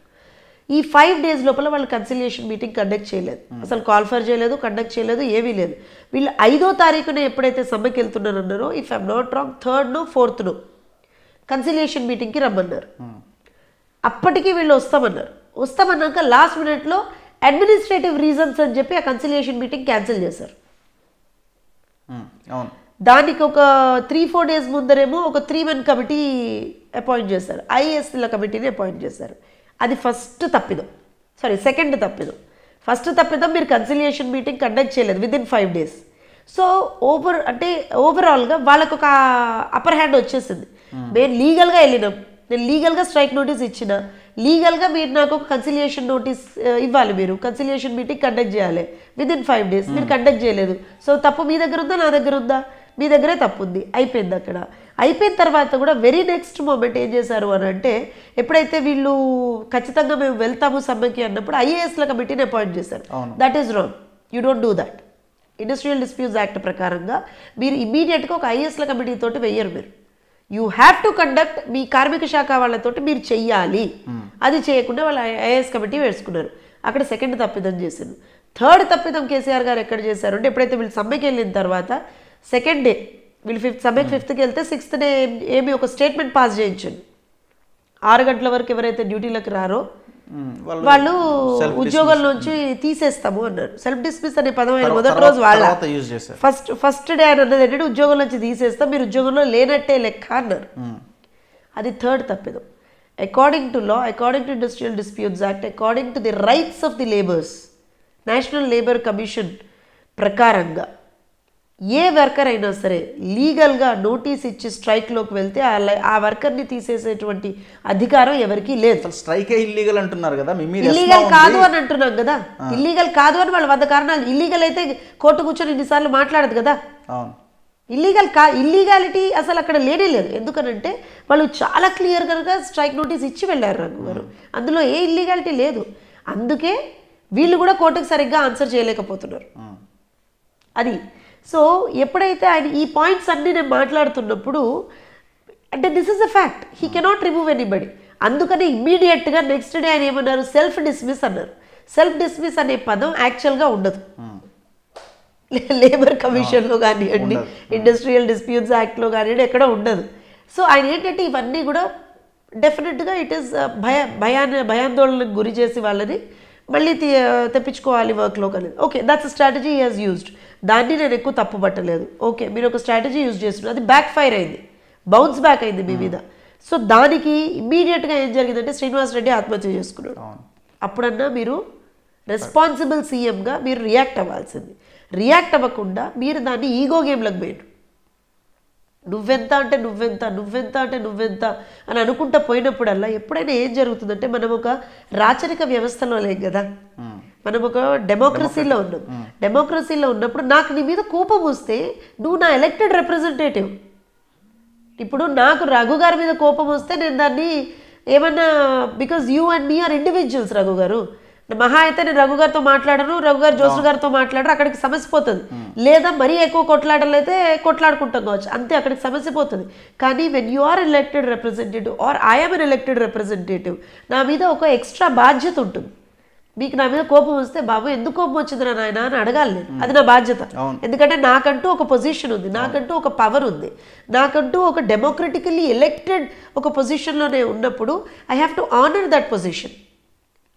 Speaker 2: ఈ ఫైవ్ డేస్ లోపల వాళ్ళు కన్సిలియేషన్ మీటింగ్ కండక్ట్ చేయలేదు hmm. అసలు కాల్ ఫర్ చేయలేదు కండక్ట్ చేయలేదు ఏమీ లేదు వీళ్ళు ఐదో తారీఖున ఎప్పుడైతే సమ్మెకి వెళ్తున్నారన్నారో ఇఫ్ ఐమ్ నాట్ రాంగ్ థర్డ్ను ఫోర్త్ను కన్సిలియేషన్ మీటింగ్కి రమ్మన్నారు hmm. అప్పటికి వీళ్ళు వస్తామన్నారు వస్తామన్నాక లాస్ట్ మినిట్లో అడ్మినిస్ట్రేటివ్ రీజన్స్ అని చెప్పి ఆ కన్సిలియేషన్ మీటింగ్ క్యాన్సిల్ చేశారు hmm. అవును దానికి ఒక త్రీ ఫోర్ డేస్ ముందరేమో ఒక త్రీ మెన్ కమిటీ అపాయింట్ చేశారు ఐఏఎస్ల కమిటీని అపాయింట్ చేశారు అది ఫస్ట్ తప్పిదం సారీ సెకండ్ తప్పిదం ఫస్ట్ తప్పిదం మీరు కన్సిలియేషన్ మీటింగ్ కండక్ట్ చేయలేదు within five days so over అంటే ఓవరాల్గా వాళ్ళకు ఒక అప్పర్ హ్యాండ్ వచ్చేసింది hmm. మేము లీగల్గా వెళ్ళినాం నేను లీగల్గా స్ట్రైక్ నోటీస్ ఇచ్చిన లీగల్గా మీరు నాకు ఒక కన్సిలియేషన్ నోటీస్ uh, ఇవ్వాలి మీరు కన్సిలియేషన్ మీటింగ్ కండక్ట్ చేయాలి విదిన్ ఫైవ్ డేస్ మీరు కండక్ట్ hmm. చేయలేదు సో తప్పు మీ దగ్గర ఉందా నా దగ్గర ఉందా మీ దగ్గరే తప్పుంది అయిపోయింది అక్కడ అయిపోయిన తర్వాత కూడా వెరీ నెక్స్ట్ మూమెంట్ ఏం చేశారు అని అంటే ఎప్పుడైతే వీళ్ళు ఖచ్చితంగా మేము వెళ్తాము సమ్మెకి అన్నప్పుడు ఐఏఎస్ల కమిటీని అపాయింట్ చేశారు that is wrong you don't do that industrial disputes act ప్రకారంగా మీరు ఇమీడియట్గా ఒక ఐఏఎస్ల కమిటీ తోటి వెయ్యరు మీరు యూ హ్యావ్ టు కండక్ట్ మీ కార్మిక శాఖ వాళ్ళతోటి మీరు చెయ్యాలి అది చేయకుండా వాళ్ళు ఐఏఎస్ కమిటీ వేసుకున్నారు అక్కడ సెకండ్ తప్పిదం చేశారు థర్డ్ తప్పిదం కేసీఆర్ గారు ఎక్కడ చేశారు అంటే ఎప్పుడైతే వీళ్ళు సమ్మెకి వెళ్ళిన తర్వాత సెకండ్ డే వీళ్ళు ఫిఫ్త్ సమ్మెకి ఫిఫ్త్కి వెళ్తే సిక్స్త్ డే ఏమి ఒక స్టేట్మెంట్ పాస్ చేయించండి ఆరు గంటల వరకు ఎవరైతే డ్యూటీలకు రారో hmm. వాళ్ళు ఉద్యోగం నుంచి తీసేస్తాము అన్నారు సెల్ఫ్ డిస్మిస్ అనే పదం ఆయన మొదటి రోజు వాళ్ళ ఫస్ట్ ఫస్ట్ డే ఆయన అన్నది ఏంటంటే ఉద్యోగం నుంచి తీసేస్తాం మీరు ఉద్యోగంలో లేనట్టే లెక్క అన్నారు hmm. అది థర్డ్ తప్పిదం according to law according to industrial disputes act according to the rights of the labours national labour commission ప్రకారంగా ఏ వర్కర్ అయినా సరే లీగల్గా నోటీస్ ఇచ్చి స్ట్రైక్లోకి వెళ్తే ఆ వర్కర్ని తీసేసేటువంటి అధికారం
Speaker 1: ఎవరికీ లేదు స్ట్రైక్ ఇల్లీగల్ అంటున్నారు కదా ఇల్లీగల్ కాదు అని
Speaker 2: అంటున్నాం కదా ఇల్లీగల్ కాదు అని వాళ్ళు వంద కారణాలు ఇల్లీగల్ అయితే కోర్టు కూర్చొని ఇన్నిసార్లు మాట్లాడదు కదా ఇల్లీగల్ కా ఇల్లీగాలిటీ అసలు అక్కడ లేనే లేదు ఎందుకనంటే వాళ్ళు చాలా క్లియర్ కనుక స్ట్రైక్ నోటీస్ ఇచ్చి వెళ్ళారు రంగు వారు అందులో ఏ ఇల్లీగాలిటీ లేదు అందుకే వీళ్ళు కూడా కోర్టుకు సరిగ్గా ఆన్సర్ చేయలేకపోతున్నారు అది సో ఎప్పుడైతే ఆయన ఈ పాయింట్స్ అన్నీ నేను మాట్లాడుతున్నప్పుడు అంటే this is a fact he cannot remove anybody అందుకని ఇమ్మీడియట్గా నెక్స్ట్ డే ఆయన ఏమన్నారు సెల్ఫ్ డిస్మిస్ అన్నారు సెల్ఫ్ డిస్మిస్ అనే పదం యాక్చువల్గా ఉండదు లేబర్ hmm. కమిషన్లో ah, కానివ్వండి ఇండస్ట్రియల్ డిస్ప్యూట్స్ యాక్ట్లో కానివ్వండి ఎక్కడ ఉండదు సో ఆయన ఏంటంటే ఇవన్నీ కూడా డెఫినెట్గా ఇట్ ఈస్ భయ భయాన్ని భయాందోళనకు గురి చేసి వాళ్ళని మళ్ళీ తెప్పించుకోవాలి వర్క్లో కానీ okay that's strategy he used దాన్ని నేను ఎక్కువ తప్పు పట్టలేదు ఓకే మీరు ఒక స్ట్రాటజీ యూజ్ చేస్తున్నారు అది బ్యాక్ ఫైర్ అయింది బౌన్స్ బ్యాక్ అయింది మీ hmm. మీద సో దానికి ఇమ్మీడియట్గా ఏం జరిగిందంటే శ్రీనివాస్ రెడ్డి ఆత్మహత్య చేసుకున్నాడు అప్పుడన్నా మీరు రెస్పాన్సిబుల్ సీఎంగా మీరు రియాక్ట్ అవ్వాల్సింది రియాక్ట్ అవ్వకుండా మీరు దాన్ని ఈగో గేమ్లకు పోయారు నువ్వెంత అంటే నువ్వెంత నువ్వెంత అంటే నువ్వెంత అని అనుకుంటా పోయినప్పుడల్లా ఎప్పుడైనా ఏం జరుగుతుందంటే మనం ఒక రాచరిక వ్యవస్థలో లేం కదా hmm. మనం ఒక డెమోక్రసీలో ఉన్నాం డెమోక్రసీలో hmm. ఉన్నప్పుడు నాకు నీ మీద కోపం వస్తే నువ్వు నా ఎలక్టెడ్ రిప్రజెంటేటివ్ ఇప్పుడు నాకు రఘు గారి మీద కోపం వస్తే నేను దాన్ని ఏమన్నా because you and me are individuals Raghu గారు మహా అయితే నేను రఘు గారితో మాట్లాడను రఘు గారు జోసు గారితో మాట్లాడరు అక్కడికి సమస్య పోతుంది hmm. లేదా మరీ ఎక్కువ కొట్లాడలేదే కొట్లాడుకుంటాం కావచ్చు అంతే అక్కడికి సమస్య పోతుంది కానీ when you are elected representative or I'm an elected representative నా మీద ఒక ఎక్స్ట్రా బాధ్యత ఉంటుంది మీకు నా మీద కోపం వస్తే బాబు ఎందుకు కోపం నా నాయన అని అడగాలి నేను అది నా బాధ్యత ఎందుకంటే నాకంటూ ఒక పొజిషన్ ఉంది నాకంటూ ఒక పవర్ ఉంది నాకంటూ ఒక డెమోక్రటికల్లీ ఎలెక్టెడ్ ఒక పొజిషన్లోనే ఉన్నప్పుడు I have to honour that position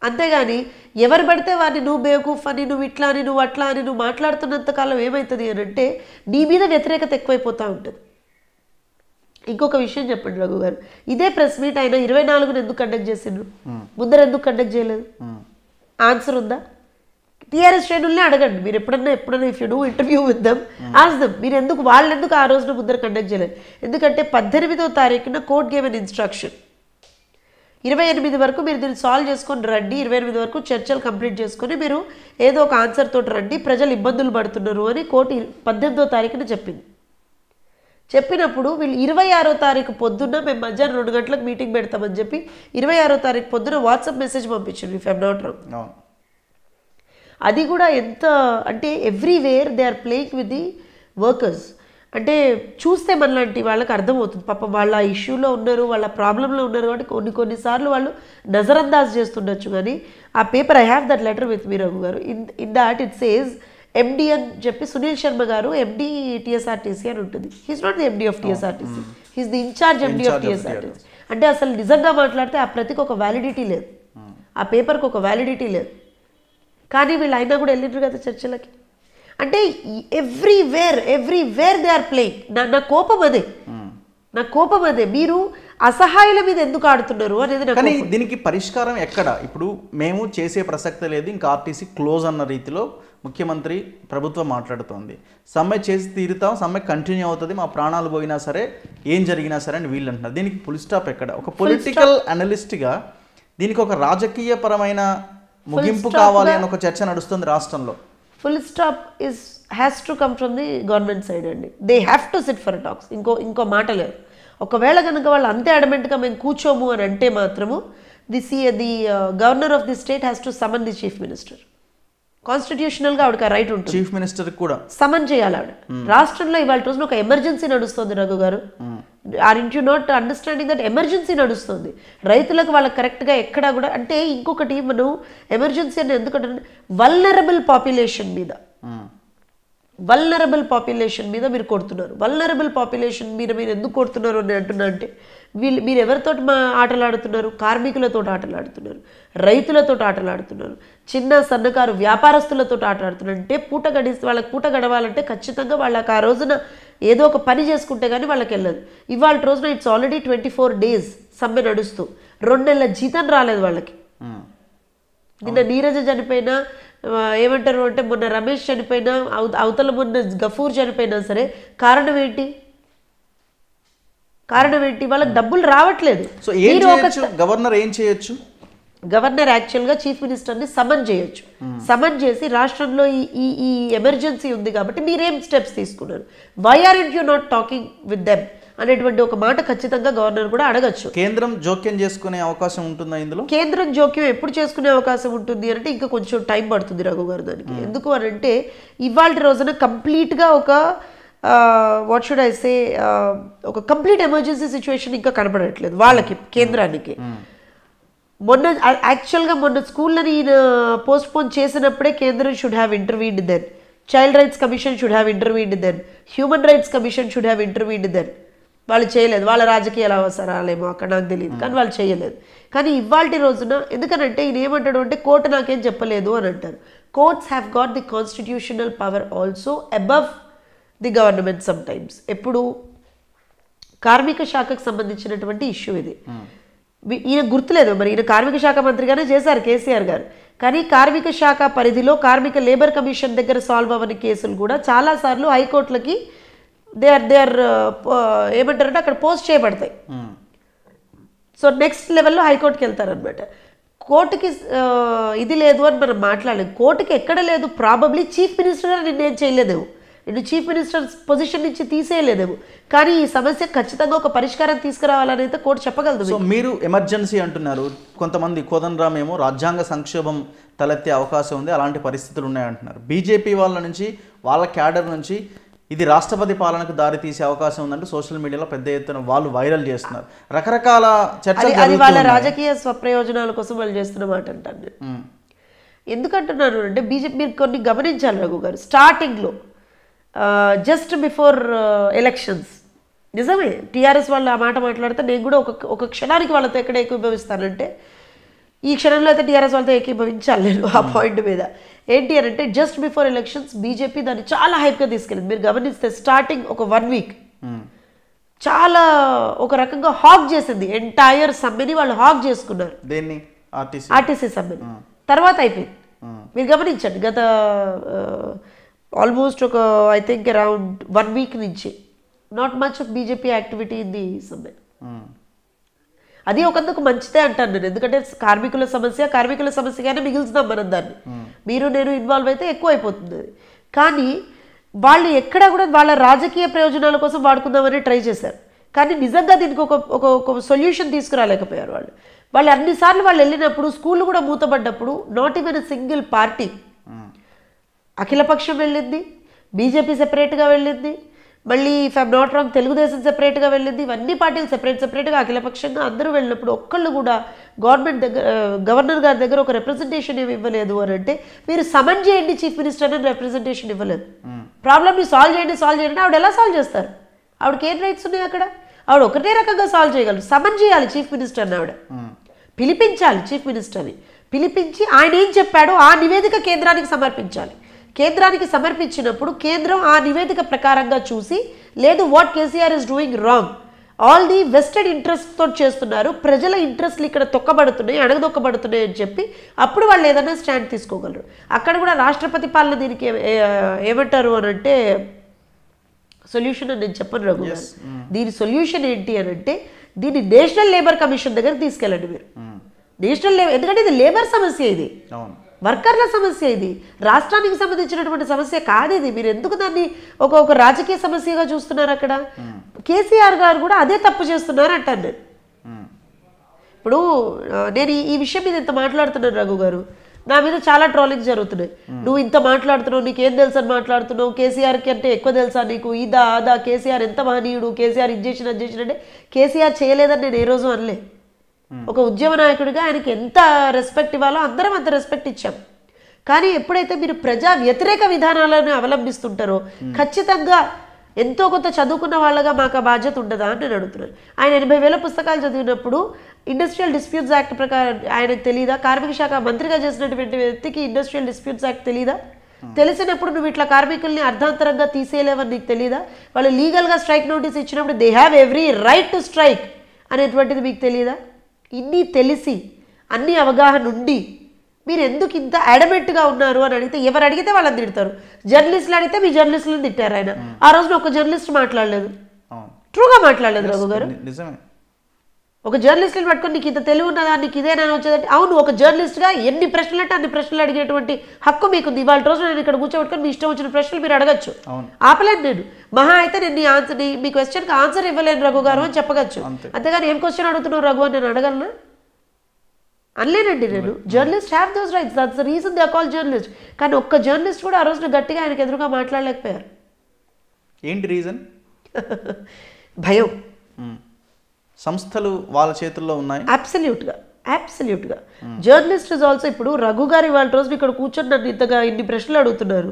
Speaker 2: అంతేగాని ఎవరు పడితే వారిని నువ్వు బేవకూఫ్ అని నువ్వు ఇట్లా అని నువ్వు అట్లా అని నువ్వు మాట్లాడుతున్నంత కాలం ఏమవుతుంది అని అంటే నీ మీద వ్యతిరేకత ఎక్కువైపోతూ ఉంటుంది ఇంకొక విషయం చెప్పండి రఘు గారు ఇదే ప్రెస్ మీట్ ఆయన ఇరవై నాలుగును ఎందుకు కండక్ట్ చేసిండ్రు ముందర ఎందుకు కండక్ట్ చేయలేదు ఆన్సర్ ఉందా టీఆర్ఎస్ శ్రేణుల్ని అడగండి మీరు ఎప్పుడన్నా ఎప్పుడన్నా ఇఫ్ యూ డూ ఇంటర్వ్యూ విద్దాం ఆస్దాం మీరు ఎందుకు వాళ్ళు ఎందుకు ఆ రోజున ముందర కండక్ట్ చేయలేదు ఎందుకంటే పద్దెనిమిదో తారీఖున కోర్ట్ గేమ్ అండ్ ఇన్స్ట్రక్షన్ ఇరవై ఎనిమిది వరకు మీరు దీన్ని సాల్వ్ చేసుకొని రండి ఇరవై ఎనిమిది వరకు చర్చలు కంప్లీట్ చేసుకొని మీరు ఏదో ఒక ఆన్సర్ తోటి రండి ప్రజలు ఇబ్బందులు పడుతున్నారు అని కోర్టు పద్దెనిమిదో తారీఖున చెప్పింది చెప్పినప్పుడు వీళ్ళు ఇరవై ఆరో తారీఖు పొద్దున్న మేము మధ్యాహ్నం రెండు గంటలకు మీటింగ్ పెడతామని చెప్పి ఇరవై ఆరో తారీఖు పొద్దున వాట్సాప్ మెసేజ్ పంపించండి ఇఫ్ ఎమ్ నాట్ రాంగ్ అది కూడా ఎంత అంటే everywhere they are playing with the workers అంటే చూస్తే మనలాంటి వాళ్ళకి అర్థమవుతుంది పాప వాళ్ళ ఇష్యూలో ఉన్నారు వాళ్ళ ప్రాబ్లంలో ఉన్నారు కాబట్టి కొన్ని కొన్నిసార్లు వాళ్ళు నజరందాజ్ చేస్తుండొచ్చు కానీ ఆ paper I have that letter with me Raghu గారు in in that it says MD అని చెప్పి సునీల్ శర్మ గారు ఎండి టీఎస్ఆర్టీసీ అని ఉంటుంది he's not the MD of TSRTC he's the incharge MD of TSRTC అంటే అసలు నిజంగా మాట్లాడితే ఆ ప్రతికి ఒక వ్యాలిడిటీ లేదు hmm. ఆ పేపర్కి ఒక వ్యాలిడిటీ లేదు కానీ వీళ్ళు అయినా కూడా వెళ్ళిండ్రు కదా చర్చలకి అంటే everywhere everywhere they are playing నా నా కోపం అదే hmm. నా కోపం అదే మీరు అసహాయుల మీద ఎందుకు ఆడుతున్నారు అనేది కానీ
Speaker 1: దీనికి పరిష్కారం ఎక్కడ ఇప్పుడు మేము చేసే ప్రసక్తి లేదు ఇంకా ఆర్టీసీ క్లోజ్ అన్న రీతిలో ముఖ్యమంత్రి ప్రభుత్వం మాట్లాడుతోంది సమ్మె చేసి తీరుతాం సమ్మె కంటిన్యూ అవుతుంది మా ప్రాణాలు పోయినా సరే ఏం జరిగినా సరే అని వీళ్ళు అంటున్నారు దీనికి ఫుల్ స్టాప్ ఎక్కడ ఒక పొలిటికల్ అనలిస్ట్గా దీనికి ఒక రాజకీయపరమైన ముగింపు కావాలి అని ఒక చర్చ నడుస్తుంది రాష్ట్రంలో
Speaker 2: full stop is has to come from the government side అండి they have to sit for talks ఇంకో ఇంకో మాట లేదు ఒకవేళ కనుక వాళ్ళు అంతే అడమెంట్గా మేము కూర్చోము అని అంటే మాత్రము the C the governor of the state has to summon the chief minister constitutional గా ఆవిడకి రైట్ ఉంటుంది చీఫ్ మినిస్టర్ కూడా సమన్ చేయాలి ఆవిడ hmm. రాష్ట్రంలో ఇవాళ రోజున ఒక ఎమర్జెన్సీ నడుస్తుంది రఘు గారు aren't you not understanding that emergency నడుస్తుంది రైతులకు వాళ్ళకి కరెక్ట్గా ఎక్కడా కూడా అంటే ఇంకొకటి మనం ఎమర్జెన్సీ అని ఎందుకంటే వల్నరబుల్ పాపులేషన్ మీద వల్నరబుల్ hmm. పాపులేషన్ మీద మీరు కొడుతున్నారు వల్నరబుల్ పాపులేషన్ మీద మీరు ఎందుకు కొడుతున్నారు అని అంటున్నా అంటే వీళ్ళు మీరు ఎవరితో మా ఆటలాడుతున్నారు కార్మికులతో ఆటలాడుతున్నారు రైతులతో ఆటలాడుతున్నారు చిన్న సన్నకారు వ్యాపారస్తులతో ఆటాడుతున్నారంటే పూట గడిస్తే వాళ్ళకి పూట గడవాలంటే ఖచ్చితంగా వాళ్ళకి ఆ రోజున ఏదో ఒక పని చేసుకుంటే కానీ వాళ్ళకి వెళ్ళదు ఇవాళ రోజున it's already twenty four days సమ్మె నడుస్తూ రెండు నెలల జీతం రాలేదు వాళ్ళకి నిన్న నీరజ చనిపోయినా ఏమంటారు అంటే మొన్న రమేష్ చనిపోయినా అవతల మొన్న గఫూర్ చనిపోయినా సరే కారణం ఏంటి కారణం ఏంటి వాళ్ళకి డబ్బులు రావట్లేదు సో గవర్నర్ ఏం చేయొచ్చు గవర్నర్ యాక్చువల్గా చీఫ్ మినిస్టర్ని సమన్ చేయొచ్చు సమన్ చేసి రాష్ట్రంలో ఈ ఈ ఎమర్జెన్సీ ఉంది కాబట్టి మీరేం స్టెప్స్ తీసుకున్నారు why aren't you not talking with them అనేటువంటి ఒక మాట ఖచ్చితంగా గవర్నర్ కూడా అడగచ్చు కేంద్రం జోక్యం చేసుకునే అవకాశం ఉంటుందా ఇందులో కేంద్రం జోక్యం ఎప్పుడు చేసుకునే అవకాశం ఉంటుంది అంటే ఇంకా కొంచెం టైం పడుతుంది రఘు గారు దానికి ఎందుకు అని అంటే ఇవాళ రోజున కంప్లీట్గా ఒక వాట్ షుడ్ ఐ సే ఒక కంప్లీట్ ఎమర్జెన్సీ సిచ్యువేషన్ ఇంకా కనపడట్లేదు వాళ్ళకి కేంద్రానికి మొన్న యాక్చువల్గా మొన్న స్కూల్ని ఈయన పోస్ట్పోన్ చేసినప్పుడే కేంద్రం should have interviewed then child rights commission should have interviewed then human rights commission should have interviewed then వాళ్ళు చేయలేదు వాళ్ళ రాజకీయాల అవసరాలేమో అక్కడ నాకు తెలియదు కానీ hmm. వాళ్ళు చేయలేదు కానీ ఇవాళ రోజున ఎందుకనంటే ఈయన ఏమంటాడు అంటే కోర్టు నాకేం చెప్పలేదు అని అంటారు courts have got the constitutional power also above the government sometimes ఎప్పుడు కార్మిక శాఖకు సంబంధించినటువంటి ఇష్యూ ఇది hmm. ఈయన గుర్తులేదు మరి ఈయన కార్మిక శాఖ మంత్రిగానే చేశారు కేసీఆర్ గారు కానీ కార్మిక శాఖ పరిధిలో కార్మిక లేబర్ కమిషన్ దగ్గర సాల్వ్ అవ్వని కేసులు కూడా చాలాసార్లు హైకోర్టులకి దే ఆర్ దే ఆర్ ఏమంటారంటే అక్కడ పోస్ట్ చేయబడతాయి సో నెక్స్ట్ లెవెల్లో హైకోర్టుకి వెళ్తారనమాట కోర్టుకి ఇది లేదు అని మనం మాట్లాడలేదు కోర్టుకి ఎక్కడ లేదు ప్రాబబ్లీ చీఫ్ మినిస్టర్ నిర్ణయం చేయలేదు నేను చీఫ్ మినిస్టర్ పొజిషన్ నుంచి తీసేయలేదు కానీ ఈ సమస్య ఖచ్చితంగా ఒక పరిష్కారం తీసుకురావాలని అయితే కోర్టు చెప్పగలదు మీరు
Speaker 1: ఎమర్జెన్సీ అంటున్నారు కొంతమంది కోదండరామ్ ఏమో రాజ్యాంగ సంక్షోభం తలెత్తే అవకాశం ఉంది అలాంటి పరిస్థితులు ఉన్నాయంటున్నారు బీజేపీ వాళ్ళ నుంచి వాళ్ళ క్యాడర్ నుంచి ఇది రాష్ట్రపతి పాలనకు దారి తీసే అవకాశం ఉందంటే సోషల్ మీడియాలో పెద్ద ఎత్తున వాళ్ళు వైరల్ చేస్తున్నారు రకరకాల చర్చలు వాళ్ళ రాజకీయ
Speaker 2: స్వప్రయోజనాల కోసం వాళ్ళు చేస్తున్న మాట అంటే ఎందుకంటున్నాను అంటే బీజేపీ మీరు కొన్ని గమనించాలి రఘు గారు స్టార్టింగ్లో జస్ట్ బిఫోర్ ఎలక్షన్స్ నిజమే టీఆర్ఎస్ వాళ్ళు ఆ మాట మాట్లాడితే నేను కూడా ఒక ఒక క్షణానికి వాళ్ళతో ఎక్కడ ఏకీభవిస్తానంటే ఈ క్షణంలో అయితే టీఆర్ఎస్ వాళ్ళతో ఏకీభవించాలి నేను ఆ పాయింట్ hmm. మీద ఏంటి అని అంటే జస్ట్ బిఫోర్ ఎలక్షన్స్ బీజేపీ దాన్ని చాలా హైప్గా తీసుకెళ్ళింది మీరు గమనిస్తే స్టార్టింగ్ ఒక వన్ వీక్ hmm. చాలా ఒక రకంగా హాక్ చేసింది ఎంటైర్ సమ్మెని వాళ్ళు హాక్ చేసుకున్నారు ఆర్టీసీ సమ్మె hmm. తర్వాత అయిపోయింది మీరు గమనించండి గత uh, ఆల్మోస్ట్ ఒక I think around one week నుంచి not much of BJP activity in the సమ్మె అది ఒకందుకు మంచిదే అంటాను నేను ఎందుకంటే కార్మికుల సమస్య కార్మికుల సమస్యగానే మిగిల్చుదాం మనం దాన్ని hmm. మీరు నేను ఇన్వాల్వ్ అయితే ఎక్కువ అయిపోతుంది కానీ వాళ్ళు ఎక్కడ కూడా వాళ్ళ రాజకీయ ప్రయోజనాల కోసం వాడుకుందామని ట్రై చేశారు కానీ నిజంగా దీనికి ఒక ఒక సొల్యూషన్ తీసుకురాలేకపోయారు వాళ్ళు వాళ్ళు అన్నిసార్లు వాళ్ళు వెళ్ళినప్పుడు స్కూళ్ళు కూడా మూతపడ్డప్పుడు నాట్ ఈవెన్ సింగిల్ పార్టీ అఖిలపక్షం వెళ్ళింది బీజేపీ సెపరేట్గా వెళ్ళింది మళ్ళీ if I'm not wrong Telugu Desam సెపరేట్గా వెళ్ళింది ఇవన్నీ పార్టీలు సెపరేట్ సెపరేట్గా అఖిలపక్షంగా అందరూ వెళ్ళినప్పుడు ఒక్కళ్ళు కూడా గవర్నమెంట్ దగ్గర గవర్నర్ గారి దగ్గర ఒక రిప్రజెంటేషన్ ఏమి ఇవ్వలేదు అని అంటే మీరు సమన్ చేయండి చీఫ్ మినిస్టర్ అని రిప్రజెంటేషన్ ఇవ్వలేదు ప్రాబ్లమ్ని సాల్వ్ చేయండి సాల్వ్ చేయండి ఆవిడ ఎలా సాల్వ్ చేస్తారు ఆవిడకి ఏం రైట్స్ ఉన్నాయి అక్కడ ఆవిడ ఒకటే రకంగా సాల్వ్ చేయగలరు సమన్ చేయాలి చీఫ్ మినిస్టర్ని ఆవిడ పిలిపించాలి చీఫ్ మినిస్టర్ని పిలిపించి ఆయన ఏం చెప్పాడో ఆ నివేదిక కేంద్రానికి సమర్పించాలి కేంద్రానికి సమర్పించినప్పుడు కేంద్రం ఆ నివేదిక ప్రకారంగా చూసి లేదు what KCR is doing wrong all the vested ఇంట్రెస్ట్తో చేస్తున్నారు ప్రజల ఇంట్రెస్ట్లు ఇక్కడ తొక్కబడుతున్నాయి అడగదొక్కబడుతున్నాయి అని చెప్పి అప్పుడు వాళ్ళు ఏదైనా స్టాండ్ తీసుకోగలరు అక్కడ కూడా రాష్ట్రపతి పాలన దీనికి ఏమంటారు అని అంటే సొల్యూషన్ అని నేను చెప్పను రఘు mm. దీని సొల్యూషన్ ఏంటి అని అంటే దీన్ని నేషనల్ లేబర్ కమిషన్ దగ్గర తీసుకెళ్ళండి మీరు mm. నేషనల్ లేబర్ ఎందుకంటే ఇది లేబర్ సమస్య ఇది వర్కర్ల సమస్య ఇది రాష్ట్రానికి సంబంధించినటువంటి సమస్య ఇది మీరు ఎందుకు దాన్ని ఒక ఒక రాజకీయ సమస్యగా చూస్తున్నారు అక్కడ కేసీఆర్ గారు కూడా అదే తప్పు చేస్తున్నారు అంటాను నేను ఇప్పుడు నేను ఈ విషయం మీద ఇంత మాట్లాడుతున్నాను రఘు గారు నా మీద చాలా ట్రోలింగ్ జరుగుతున్నాయి నువ్వు ఇంత మాట్లాడుతున్నావు నీకేం తెలుసు అని మాట్లాడుతున్నావు కేసీఆర్ అంటే ఎక్కువ తెలుసా నీకు ఇదా అదా కేసీఆర్ ఎంత మహనీయుడు కేసీఆర్ ఇది చేసిన అది చేసిన అంటే కేసీఆర్ చేయలేదని నేను ఏ రోజు అనలే Hmm. ఒక ఉద్యమ నాయకుడిగా ఆయనకి ఎంత రెస్పెక్ట్ ఇవ్వాలో అందరం అంత రెస్పెక్ట్ ఇచ్చాం కానీ ఎప్పుడైతే మీరు ప్రజా వ్యతిరేక విధానాలను అవలంబిస్తుంటారో hmm. ఖచ్చితంగా ఎంతో కొంత చదువుకున్న వాళ్ళగా మాకు బాధ్యత ఉండదా అని నేను అడుగుతున్నాను ఆయన ఎనభై వేల పుస్తకాలు చదివినప్పుడు ఇండస్ట్రియల్ డిస్ప్యూట్స్ యాక్ట్ ప్రకారం ఆయనకు తెలియదా కార్మిక శాఖ మంత్రిగా చేసినటువంటి వ్యక్తికి ఇండస్ట్రియల్ డిస్ప్యూట్స్ యాక్ట్ తెలియదా తెలిసినప్పుడు నువ్వు ఇట్లా కార్మికుల్ని అర్ధాంతరంగా తీసేయలేవని నీకు తెలియదా వాళ్ళు లీగల్గా స్ట్రైక్ నోటీస్ ఇచ్చినప్పుడు they have every right to strike అనేటువంటిది మీకు తెలియదా ఇన్ని తెలిసి అన్ని అవగాహన ఉండి మీరు ఎందుకు ఇంత అడమెట్గా ఉన్నారు అని అడిగితే ఎవరు అడిగితే వాళ్ళని తిడతారు జర్నలిస్టులు అడిగితే మీ జర్నలిస్టులను తిట్టారు ఆయన ఆ రోజున ఒక జర్నలిస్ట్ మాట్లాడలేదు ట్రూగా మాట్లాడలేదు రఘు గారు నిజమే ఒక జర్నలిస్ట్ని పట్టుకొని నీకు ఇంత తెలివి ఉన్నదా నీకు ఇదేనా వచ్చేదంటే అవును ఒక జర్నలిస్ట్గా ఎన్ని ప్రశ్నలు అంటే అన్ని ప్రశ్నలు అడిగేటువంటి హక్కు మీకు ఉంది ఇవాళ రోజు నేను ఇక్కడ కూర్చోబెట్టుకొని మీ ఇష్టం వచ్చిన ప్రశ్నలు మీరు అడగచ్చు ఆపలేను నేను మహా అయితే నేను నీ ఆన్సర్ మీ క్వశ్చన్కి ఆన్సర్ ఇవ్వలేను రఘు గారు అని చెప్పగచ్చు అంతేగాని ఏం క్వశ్చన్ అడుగుతున్నావు రఘు అని నేను అడగలను అనలేనండి నేను journalist have those rights that's reason they call journalist కానీ ఒక్క జర్నలిస్ట్ కూడా ఆ రోజున గట్టిగా ఆయనకు ఎదురుగా మాట్లాడలేకపోయారు
Speaker 1: ఏంటి రీజన్ భయం సంస్థలు వాళ్ళ చేతుల్లో ఉన్నాయి అబ్సల్యూట్గా
Speaker 2: అబ్సల్యూట్గా జర్నలిస్ట్ ఇస్ ఆల్సో ఇప్పుడు రఘు గారు ఇవాళ రోజు ఇక్కడ కూర్చొని నన్ను ఇంతగా ఇన్ని ప్రశ్నలు అడుగుతున్నారు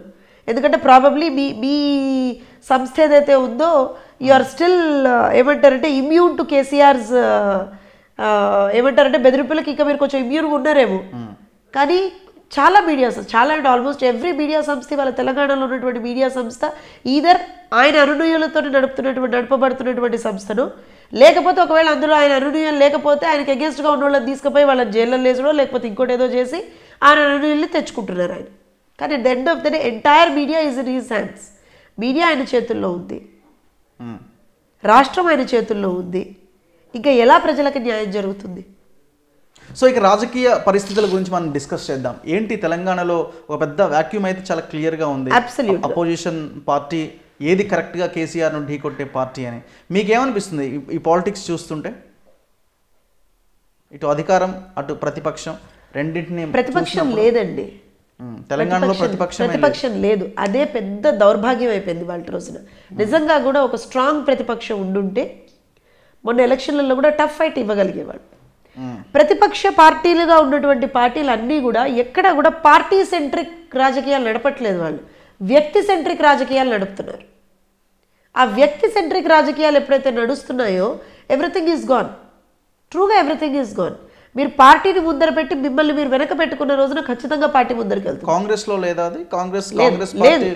Speaker 2: ఎందుకంటే ప్రాబబ్లీ మీ మీ సంస్థ ఏదైతే ఉందో యు ఆర్ స్టిల్ ఏమంటారంటే ఇమ్యూన్ టు కేసీఆర్స్ ఏమంటారంటే బెదిరిపిల్లకి ఇంకా మీరు కొంచెం ఇమ్యూన్గా ఉన్నారేమో కానీ చాలా మీడియా చాలా అండ్ ఆల్మోస్ట్ ఎవ్రీ మీడియా సంస్థ వాళ్ళ తెలంగాణలో ఉన్నటువంటి మీడియా సంస్థ ఈధర్ ఆయన అనునయులతో నడుపుతున్నటువంటి నడపబడుతున్నటువంటి సంస్థను లేకపోతే ఒకవేళ అందులో ఆయన అనునయం లేకపోతే ఆయనకి అగేన్స్ట్గా ఉన్న వాళ్ళని తీసుకుపోయి వాళ్ళని జైల్లో లేచడో లేకపోతే ఇంకోటి ఏదో చేసి ఆయన అనునయాన్ని తెచ్చుకుంటున్నారు ఆయన కానీ at end of the day entire media is in his hands media ఆయన చేతుల్లో ఉంది hmm. రాష్ట్రం ఆయన చేతుల్లో ఉంది ఇంకా ఎలా ప్రజలకు న్యాయం జరుగుతుంది
Speaker 1: సో ఇక రాజకీయ పరిస్థితుల గురించి మనం డిస్కస్ చేద్దాం ఏంటి తెలంగాణలో ఒక పెద్ద వ్యాక్యూమ్ అయితే చాలా క్లియర్గా ఉంది అపోజిషన్ పార్టీ ఏది కరెక్ట్గా కేసీఆర్ను ఢీకొట్టే పార్టీ అని మీకేమనిపిస్తుంది ఈ పాలిటిక్స్ చూస్తుంటే ఇటు అధికారం అటు ప్రతిపక్షం రెండింటిని ప్రతిపక్షం లేదండి తెలంగాణలో ప్రతిపక్షం ప్రతిపక్షం
Speaker 2: లేదు అదే పెద్ద దౌర్భాగ్యం అయిపోయింది వాళ్ళ రోజున నిజంగా కూడా ఒక స్ట్రాంగ్ ప్రతిపక్షం ఉండుంటే మొన్న ఎలక్షన్లలో కూడా టఫ్ ఫైట్ ఇవ్వగలిగేవాడు ప్రతిపక్ష పార్టీలుగా ఉన్నటువంటి పార్టీలు అన్నీ కూడా ఎక్కడా కూడా పార్టీ సెంట్రిక్ రాజకీయాలు నడపట్లేదు వాళ్ళు వ్యక్తి సెంట్రిక్ రాజకీయాలు నడుపుతున్నారు ఆ వ్యక్తి సెంట్రిక్ రాజకీయాలు ఎప్పుడైతే నడుస్తున్నాయో ఎవ్రీథింగ్ ఈజ్ గాన్ ట్రూగా ఎవ్రీథింగ్ ఈజ్ గాన్ మీరు పార్టీని ముందర పెట్టి మిమ్మల్ని మీరు వెనక పెట్టుకున్న రోజున ఖచ్చితంగా పార్టీ ముందరికి వెళ్తారు
Speaker 1: కాంగ్రెస్ లో లేదా అది కాంగ్రెస్ కాంగ్రెస్ లేదు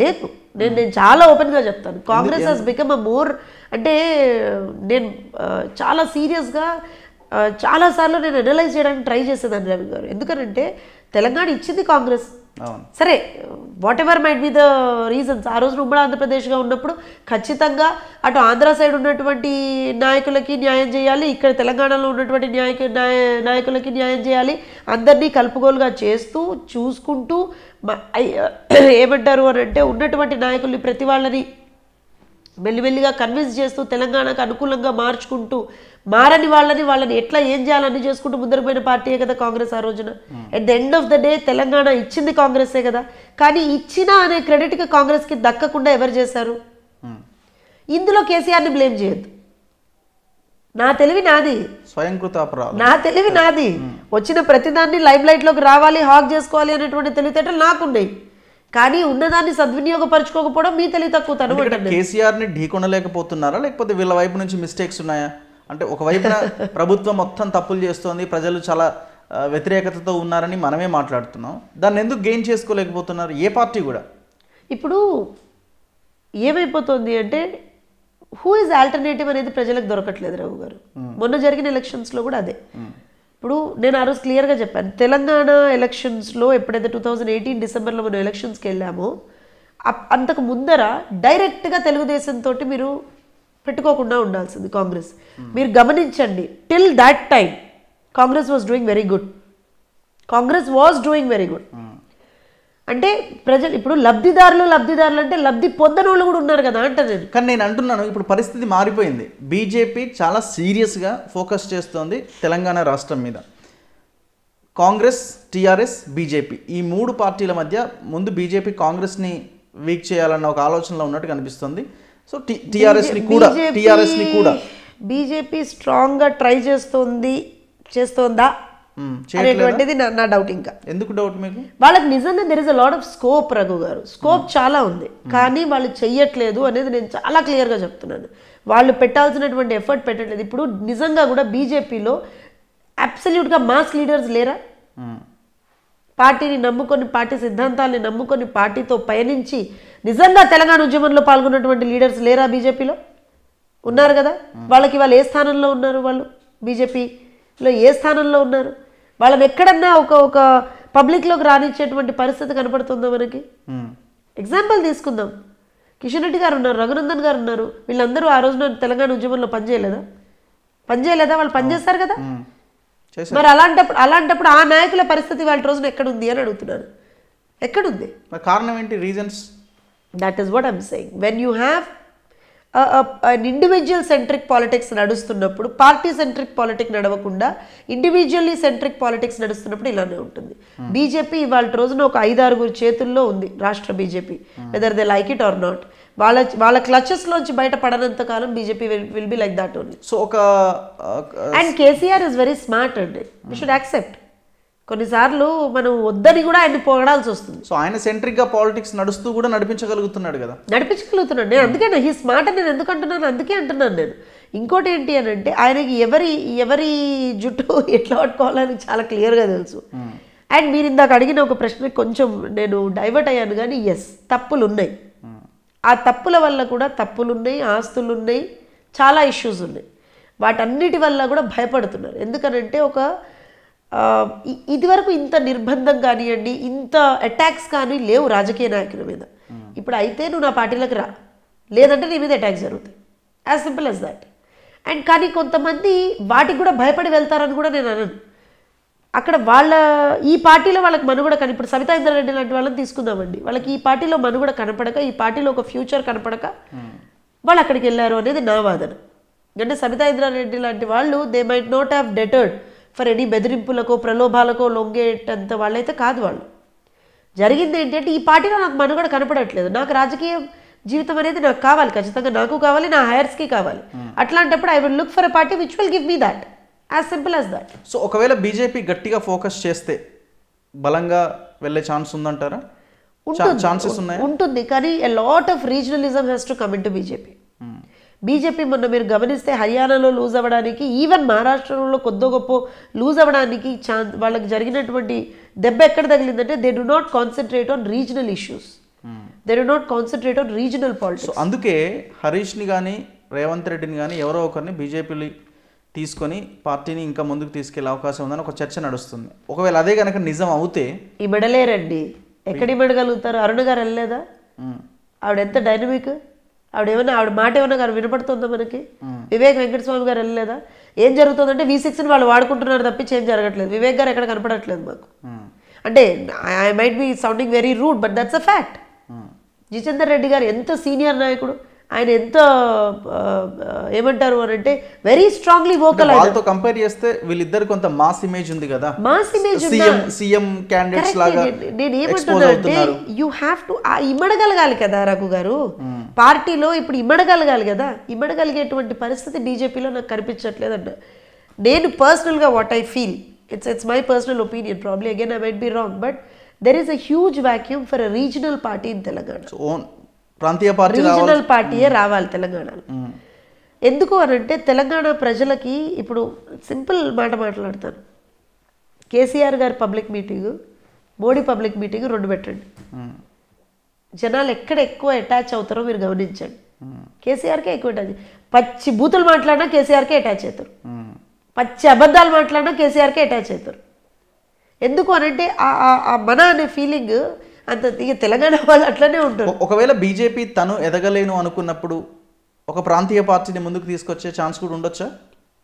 Speaker 2: లేదు నేను నేను చాలా ఓపెన్గా చెప్తాను Congress has become a more అంటే నేను చాలా సీరియస్గా చాలాసార్లు నేను అనలైజ్ చేయడానికి ట్రై చేసేదాన్ని రవి గారు ఎందుకనంటే తెలంగాణ ఇచ్చింది కాంగ్రెస్ సరే whatever might be the reasons ఆ రోజున ఉమ్మడి ఆంధ్రప్రదేశ్గా ఉన్నప్పుడు ఖచ్చితంగా అటు ఆంధ్ర సైడ్ ఉన్నటువంటి నాయకులకి న్యాయం చేయాలి ఇక్కడ తెలంగాణలో ఉన్నటువంటి న్యాయక నాయకులకి న్యాయం చేయాలి అందరినీ కలుపుగోలుగా చేస్తూ చూసుకుంటూ ఏమంటారు అని అంటే ఉన్నటువంటి నాయకుల్ని ప్రతి వాళ్ళని మెల్లిమెల్లిగా కన్విన్స్ చేస్తూ తెలంగాణకు అనుకూలంగా మార్చుకుంటూ మారని వాళ్ళని వాళ్ళని ఎట్లా ఏం చేయాలని చేసుకుంటూ ముందరిపోయిన పార్టీయే కదా కాంగ్రెస్ ఆ రోజున at the end of the day Telangana ఇచ్చింది కాంగ్రెసే కదా కానీ ఇచ్చిన అనే క్రెడిట్కి కాంగ్రెస్కి దక్కకుండా ఎవరు చేశారు ఇందులో కేసీఆర్ని బ్లేమ్ చేయొద్దు నా తెలివి నాది
Speaker 1: స్వయంకృత నా తెలివి నాది hmm.
Speaker 2: వచ్చిన ప్రతిదాన్ని లైఫ్ లైట్లోకి రావాలి హాక్ చేసుకోవాలి అనేటువంటి తెలివితేటలు నాకున్నాయి కానీ ఉన్నదాన్ని సద్వినియోగపరచుకోకపోవడం మీ తల్లి తక్కువ తను
Speaker 1: కేసీఆర్ ని ఢీకొనలేకపోతున్నారా లేకపోతే వీళ్ళ వైపు నుంచి మిస్టేక్స్ ఉన్నాయా అంటే ఒకవైపున ప్రభుత్వం మొత్తం తప్పులు చేస్తోంది ప్రజలు చాలా వ్యతిరేకతతో ఉన్నారని మనమే మాట్లాడుతున్నాం దాన్ని ఎందుకు గెయిన్ చేసుకోలేకపోతున్నారు ఏ పార్టీ కూడా
Speaker 2: ఇప్పుడు ఏమైపోతుంది అంటే హూ ఇస్ ఆల్టర్నేటివ్ అనేది ప్రజలకు దొరకట్లేదు రావు గారు hmm. మొన్న జరిగిన ఎలక్షన్స్లో కూడా అదే hmm. ఇప్పుడు నేను ఆ రోజు క్లియర్గా చెప్పాను తెలంగాణ ఎలక్షన్స్లో ఎప్పుడైతే టూ థౌజండ్ ఎయిటీన్ డిసెంబర్లో మనం ఎలక్షన్స్కి వెళ్ళామో అంతకు ముందర డైరెక్ట్గా తెలుగుదేశంతో మీరు పెట్టుకోకుండా ఉండాల్సింది కాంగ్రెస్ మీరు గమనించండి till that time Congress was doing very good Congress was doing very good అంటే
Speaker 1: ప్రజలు ఇప్పుడు లబ్ధిదారులు లబ్ధిదారులు అంటే లబ్ధి పొందని వాళ్ళు కూడా ఉన్నారు కదా అంటే నేను కానీ నేను అంటున్నాను ఇప్పుడు పరిస్థితి మారిపోయింది బీజేపీ చాలా సీరియస్గా ఫోకస్ చేస్తోంది తెలంగాణ రాష్ట్రం మీద కాంగ్రెస్ టీఆర్ఎస్ బీజేపీ ఈ మూడు పార్టీల మధ్య ముందు బీజేపీ కాంగ్రెస్ని వీక్ చేయాలన్న ఒక ఆలోచనలో ఉన్నట్టు కనిపిస్తుంది సో టీఆర్ఎస్ని కూడా టీఆర్ఎస్ని కూడా
Speaker 2: బీజేపీ స్ట్రాంగ్గా ట్రై చేస్తుంది చేస్తుందా అనేటువంటిది నా డౌట్ ఇంకా
Speaker 1: ఎందుకు డౌట్ మీకు
Speaker 2: వాళ్ళకి నిజంగా there is a lot of scope Raghu గారు స్కోప్ చాలా ఉంది కానీ వాళ్ళు చెయ్యట్లేదు అనేది నేను చాలా క్లియర్గా చెప్తున్నాను వాళ్ళు పెట్టాల్సినటువంటి ఎఫర్ట్ పెట్టట్లేదు ఇప్పుడు నిజంగా కూడా బీజేపీలో అబ్సల్యూట్గా మాస్ లీడర్స్ లేరా పార్టీని నమ్ముకొని పార్టీ సిద్ధాంతాల్ని నమ్ముకొని పార్టీతో పయనించి నిజంగా తెలంగాణ ఉద్యమంలో పాల్గొన్నటువంటి లీడర్స్ లేరా బీజేపీలో ఉన్నారు కదా వాళ్ళకి వాళ్ళు ఏ స్థానంలో ఉన్నారు వాళ్ళు బీజేపీలో ఏ స్థానంలో ఉన్నారు వాళ్ళని ఎక్కడన్నా ఒక ఒక పబ్లిక్లోకి రానిచ్చేటువంటి పరిస్థితి కనపడుతుందో మనకి ఎగ్జాంపుల్ తీసుకుందాం కిషన్ రెడ్డి గారు ఉన్నారు రఘునందన్ గారు ఉన్నారు వీళ్ళందరూ ఆ రోజున తెలంగాణ ఉద్యమంలో పనిచేయలేదా పనిచేయలేదా వాళ్ళు పనిచేస్తారు కదా మరి అలాంటప్పుడు అలాంటప్పుడు ఆ నాయకుల పరిస్థితి వాళ్ళ రోజున ఎక్కడుంది అని అడుగుతున్నారు ఎక్కడుంది కారణం ఏంటి reasons that is what I'm saying when you have individual centric politics నడుస్తున్నప్పుడు పార్టీ సెంట్రిక్ పాలిటిక్స్ నడవకుండా ఇండివిజువల్లీ సెంట్రిక్ పాలిటిక్స్ నడుస్తున్నప్పుడు ఇలానే ఉంటుంది బీజేపీ hmm. ఇవాళ రోజున ఒక ఐదారుగురు చేతుల్లో ఉంది రాష్ట్ర BJP whether they like it or not వాళ్ళ వాళ్ళ క్లచెస్ లోంచి బయట పడనంత కాలం BJP will be like that only
Speaker 1: so ఒక and
Speaker 2: KCR is very smart అండి షుడ్ యాక్సెప్ట్ hmm. కొన్నిసార్లు మనం వద్దని కూడా ఆయన పొగడాల్సి వస్తుంది
Speaker 1: సో ఆయన గా పాలిటిక్స్ నడుస్తూ కూడా నడిపించగలుగుతున్నాడు కదా
Speaker 2: నడిపించగలుగుతున్నాడు నేను అందుకే హీ స్మార్ట్ నేను ఎందుకు అంటున్నాను అందుకే అంటున్నాను నేను ఇంకోటి ఏంటి అని అంటే ఆయనకి ఎవరి ఎవరి జుట్టు ఎట్లా పట్టుకోవాలని చాలా క్లియర్గా తెలుసు hmm. అండ్ మీరు ఇందాక అడిగిన ఒక ప్రశ్న కొంచెం నేను డైవర్ట్ అయ్యాను కానీ ఎస్ తప్పులు ఉన్నాయి hmm. ఆ తప్పుల వల్ల కూడా తప్పులు ఉన్నాయి ఆస్తులు ఉన్నాయి చాలా ఇష్యూస్ ఉన్నాయి వాటన్నిటి వల్ల కూడా భయపడుతున్నారు ఎందుకనంటే ఒక ఇదివరకు ఇంత నిర్బంధం కానివ్వండి ఇంత అటాక్స్ కానీ లేవు రాజకీయ నాయకుల మీద ఇప్పుడు అయితే నువ్వు నా పార్టీలకు రా లేదంటే నీ మీద అటాక్ జరుగుతాయి as simple as that and కానీ కొంతమంది వాటికి కూడా భయపడి వెళ్తారని కూడా నేను అనను అక్కడ వాళ్ళ ఈ పార్టీలో వాళ్ళకి మనుగడ కని ఇప్పుడు సవితా ఇంద్రారెడ్డి లాంటి వాళ్ళని తీసుకుందామండి వాళ్ళకి ఈ పార్టీలో మనుగడ కనపడక ఈ పార్టీలో ఒక ఫ్యూచర్ కనపడక వాళ్ళు అక్కడికి వెళ్ళారు అనేది నా వాదన అంటే సవితా ఇంద్రారెడ్డి లాంటి వాళ్ళు they might not have deterred for any బెదిరింపులకో ప్రలోభాలకో లొంగేటంత వాళ్ళైతే కాదు వాళ్ళు జరిగింది ఏంటంటే ఈ పార్టీలో నాకు మనుగడ కనపడట్లేదు నాకు రాజకీయ జీవితం అనేది నాకు కావాలి ఖచ్చితంగా నాకు కావాలి నా హైయర్స్కి కావాలి hmm. అట్లాంటప్పుడు I will look for a party which will give me that as simple as that
Speaker 1: so ఒకవేళ బీజేపీ గట్టిగా ఫోకస్ చేస్తే బలంగా వెళ్ళే ఛాన్స్ ఉందంటారా
Speaker 2: ఛాన్సెస్ ఉన్నాయి ఉంటుంది కానీ a lot of regionalism has to come to BJP BJP మొన్న మీరు గమనిస్తే హర్యానాలో లూజ్ అవ్వడానికి ఈవెన్ మహారాష్ట్రలో కొద్దో గొప్ప లూజ్ అవ్వడానికి ఛాన్ వాళ్ళకి జరిగినటువంటి దెబ్బ ఎక్కడ తగిలిందంటే they do not concentrate on regional issues they do not concentrate on regional politics
Speaker 1: అందుకే హరీష్ని కానీ రేవంత్ రెడ్డిని కానీ ఎవరో ఒకరిని బీజేపీని తీసుకొని పార్టీని ఇంకా ముందుకు తీసుకెళ్లే అవకాశం ఉందని ఒక చర్చ నడుస్తుంది ఒకవేళ అదే కనుక నిజం అవుతే
Speaker 2: ఇబడలేరండి ఎక్కడ ఇబడగలుగుతారు అరుణ్ గారు వెళ్ళలేదా ఆవిడ ఎంత డైనమిక్ ఏమన్నా ఆవిడ మాట ఏమన్నా కానీ వినపడుతుందా మనకి వివేక్ వెంకటస్వామి గారు వెళ్ళలేదా ఏం జరుగుతుందంటే వీ సిక్స్ని వాళ్ళు వాడుకుంటున్నారు తప్పించి ఏం జరగట్లేదు వివేక్ గారు ఎక్కడ కనపడట్లేదు మాకు అంటే I might be sounding very rude but that's a fact Jitender Reddy గారు ఎంత సీనియర్ నాయకుడు ఆయన ఎంత
Speaker 1: ఏమంటారు అని అంటే
Speaker 2: వెరీ స్ట్రాంగ్లీ వోకల్ వాళ్ళతో
Speaker 1: కంపేర్ చేస్తే వీళ్ళిద్దరు కొంత మాస్ ఇమేజ్ ఉంది కదా మాస్ ఇమేజ్ సీఎం క్యాండిడేట్స్ లాగా నేను ఏమంటున్నా అంటే
Speaker 2: యు హ్యావ్ టు ఇమ్మడగలగాలి కదా రఘు గారు పార్టీలో ఇప్పుడు ఇమ్మడగలగాలి కదా ఇమ్మడగలిగేటువంటి పరిస్థితి బీజేపీలో నాకు కనిపించట్లేదు అంట నేను పర్సనల్గా what I feel it's it's my personal opinion probably again I might be wrong but there is a huge vacuum for a regional party in Telangana
Speaker 1: ప్రాంతీయ పార్టీ రీజనల్ పార్టీయే
Speaker 2: రావాలి తెలంగాణలో ఎందుకు అని అంటే తెలంగాణ ప్రజలకి ఇప్పుడు సింపుల్ మాట మాట్లాడతాను కేసీఆర్ గారి public meeting Modi public meeting రెండు పెట్టండి జనాలు ఎక్కడ ఎక్కువ అటాచ్ అవుతారో మీరు గమనించండి కేసీఆర్కే ఎక్కువ అటాచ్ పచ్చి బూతులు మాట్లాడినా కేసీఆర్కే అటాచ్ అవుతారు పచ్చి అబద్ధాలు మాట్లాడినా కేసీఆర్కే అటాచ్ అవుతారు ఎందుకు అనంటే ఆ మన అనే ఫీలింగ్ అంత ఇక తెలంగాణ
Speaker 1: వాళ్ళు అట్లనే ఉంటారు ఒకవేళ బీజేపీ తను ఎదగలేను అనుకున్నప్పుడు ఒక ప్రాంతీయ పార్టీని ముందుకు తీసుకొచ్చే ఛాన్స్ కూడా ఉండొచ్చా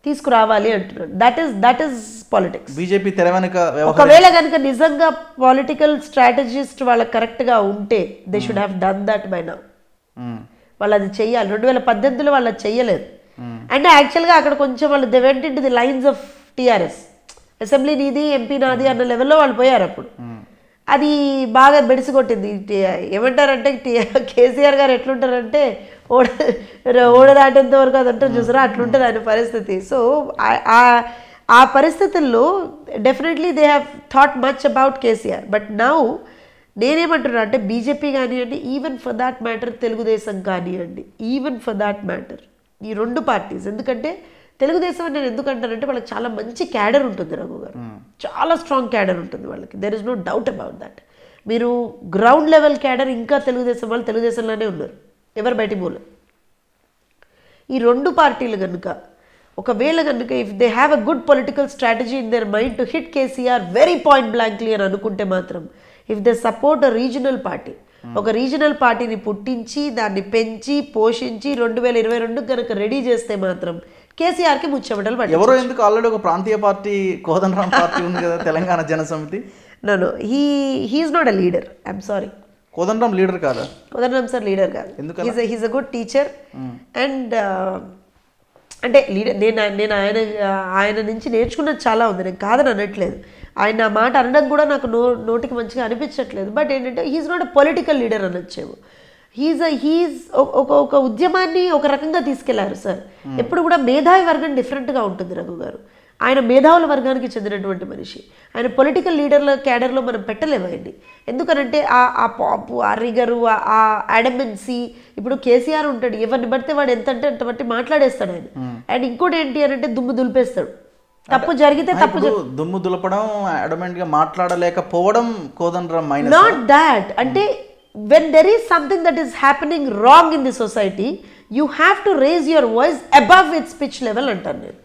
Speaker 1: తీసుకురావాలి అంటున్నారు that is that is politics BJP తెరవెనక ఒకవేళ
Speaker 2: కనుక నిజంగా పాలిటికల్ స్ట్రాటజిస్ట్ వాళ్ళకి కరెక్ట్గా ఉంటే they should have done that by now వాళ్ళు అది చెయ్యాలి రెండు వేల పద్దెనిమిదిలో వాళ్ళు అది చెయ్యలేదు అండ్ యాక్చువల్గా అక్కడ కొంచెం వాళ్ళు దే వెంట the lines of TRS assembly నీది ఎంపీ నాది అన్న లెవెల్లో వాళ్ళు పోయారు అప్పుడు అది బాగా బెడిసికొట్టింది ఏమంటారంటే కేసీఆర్ గారు ఎట్లుంటారంటే ఓడ ఓడ దాటేంత వరకు అది అంటారు చూసారా అట్లుంటుంది ఆయన పరిస్థితి సో ఆ పరిస్థితుల్లో definitely they have thought much about KCR but now నేనేమంటున్నా అంటే బీజేపీ కానివ్వండి even for that matter Telugu Desam కానివ్వండి ఈవెన్ ఫర్ దాట్ మ్యాటర్ ఈ రెండు పార్టీస్ ఎందుకంటే తెలుగుదేశం అని నేను ఎందుకు అంటానంటే వాళ్ళకి చాలా మంచి క్యాడర్ ఉంటుంది రఘు గారు hmm. చాలా స్ట్రాంగ్ క్యాడర్ ఉంటుంది వాళ్ళకి there is no doubt about that మీరు గ్రౌండ్ లెవెల్ క్యాడర్ ఇంకా తెలుగుదేశం వాళ్ళు తెలుగుదేశంలోనే ఉన్నారు ఎవరు బయట మూల ఈ రెండు పార్టీలు కనుక ఒకవేళ కనుక if they have a good political strategy in their mind to hit KCR very point blankly అని అనుకుంటే మాత్రం if they support a regional party ఒక రీజనల్ పార్టీని పుట్టించి దాన్ని పెంచి పోషించి రెండు వేల ఇరవై రెండు కనుక
Speaker 1: రెడీ చేస్తే మాత్రం కేసీఆర్కి ముచ్చబడలు పడి ఎవరో ఎందుకు ఆల్రెడీ ఒక ప్రాంతీయ పార్టీ కోదండరామ్ పార్టీ ఉంది కదా Telangana Janasamithi no he
Speaker 2: he is not a leader I'm sorry
Speaker 1: Kodandaram leader కాదా
Speaker 2: కోదండరాం సార్ లీడర్ కాదు ఎందుకంటే he's a good teacher and అంటే లీడర్ నేను నేను ఆయన ఆయన నుంచి నేర్చుకున్నది చాలా ఉంది నేను కాదని అనట్లేదు ఆయన మాట అనడం కూడా నాకు నో నోటికి మంచిగా అనిపించట్లేదు బట్ ఏంటంటే he is not a political leader అనొచ్చేవు హీజ్ హీజ్ ఒక ఒక ఉద్యమాన్ని ఒక రకంగా తీసుకెళ్లారు సార్ hmm. ఎప్పుడు కూడా మేధావి వర్గం డిఫరెంట్గా ఉంటుంది రఘు గారు ఆయన మేధావుల వర్గానికి చెందినటువంటి మనిషి ఆయన పొలిటికల్ లీడర్ల క్యాడర్లో మనం పెట్టలేము పెట్టలేమండి ఎందుకనంటే ఆ ఆ పాపు ఆ రిగరు ఆ అడమెన్సీ ఇప్పుడు కేసీఆర్ ఉంటాడు ఎవరిని పడితే వాడు ఎంత అంటే అంత మాట్లాడేస్తాడు ఆయన అండ్ hmm. ఇంకోటి ఏంటి అని అంటే దుమ్ము దులిపేస్తాడు తప్పు జరిగితే తప్పు
Speaker 1: దుమ్ము దులపడం అడమెంట్ మాట్లాడలేకపోవడం కోదండ్రం నాట్
Speaker 2: దాట్ అంటే hmm. When there is something that is happening wrong in the society you have to raise your voice above its pitch level అంటాను నేను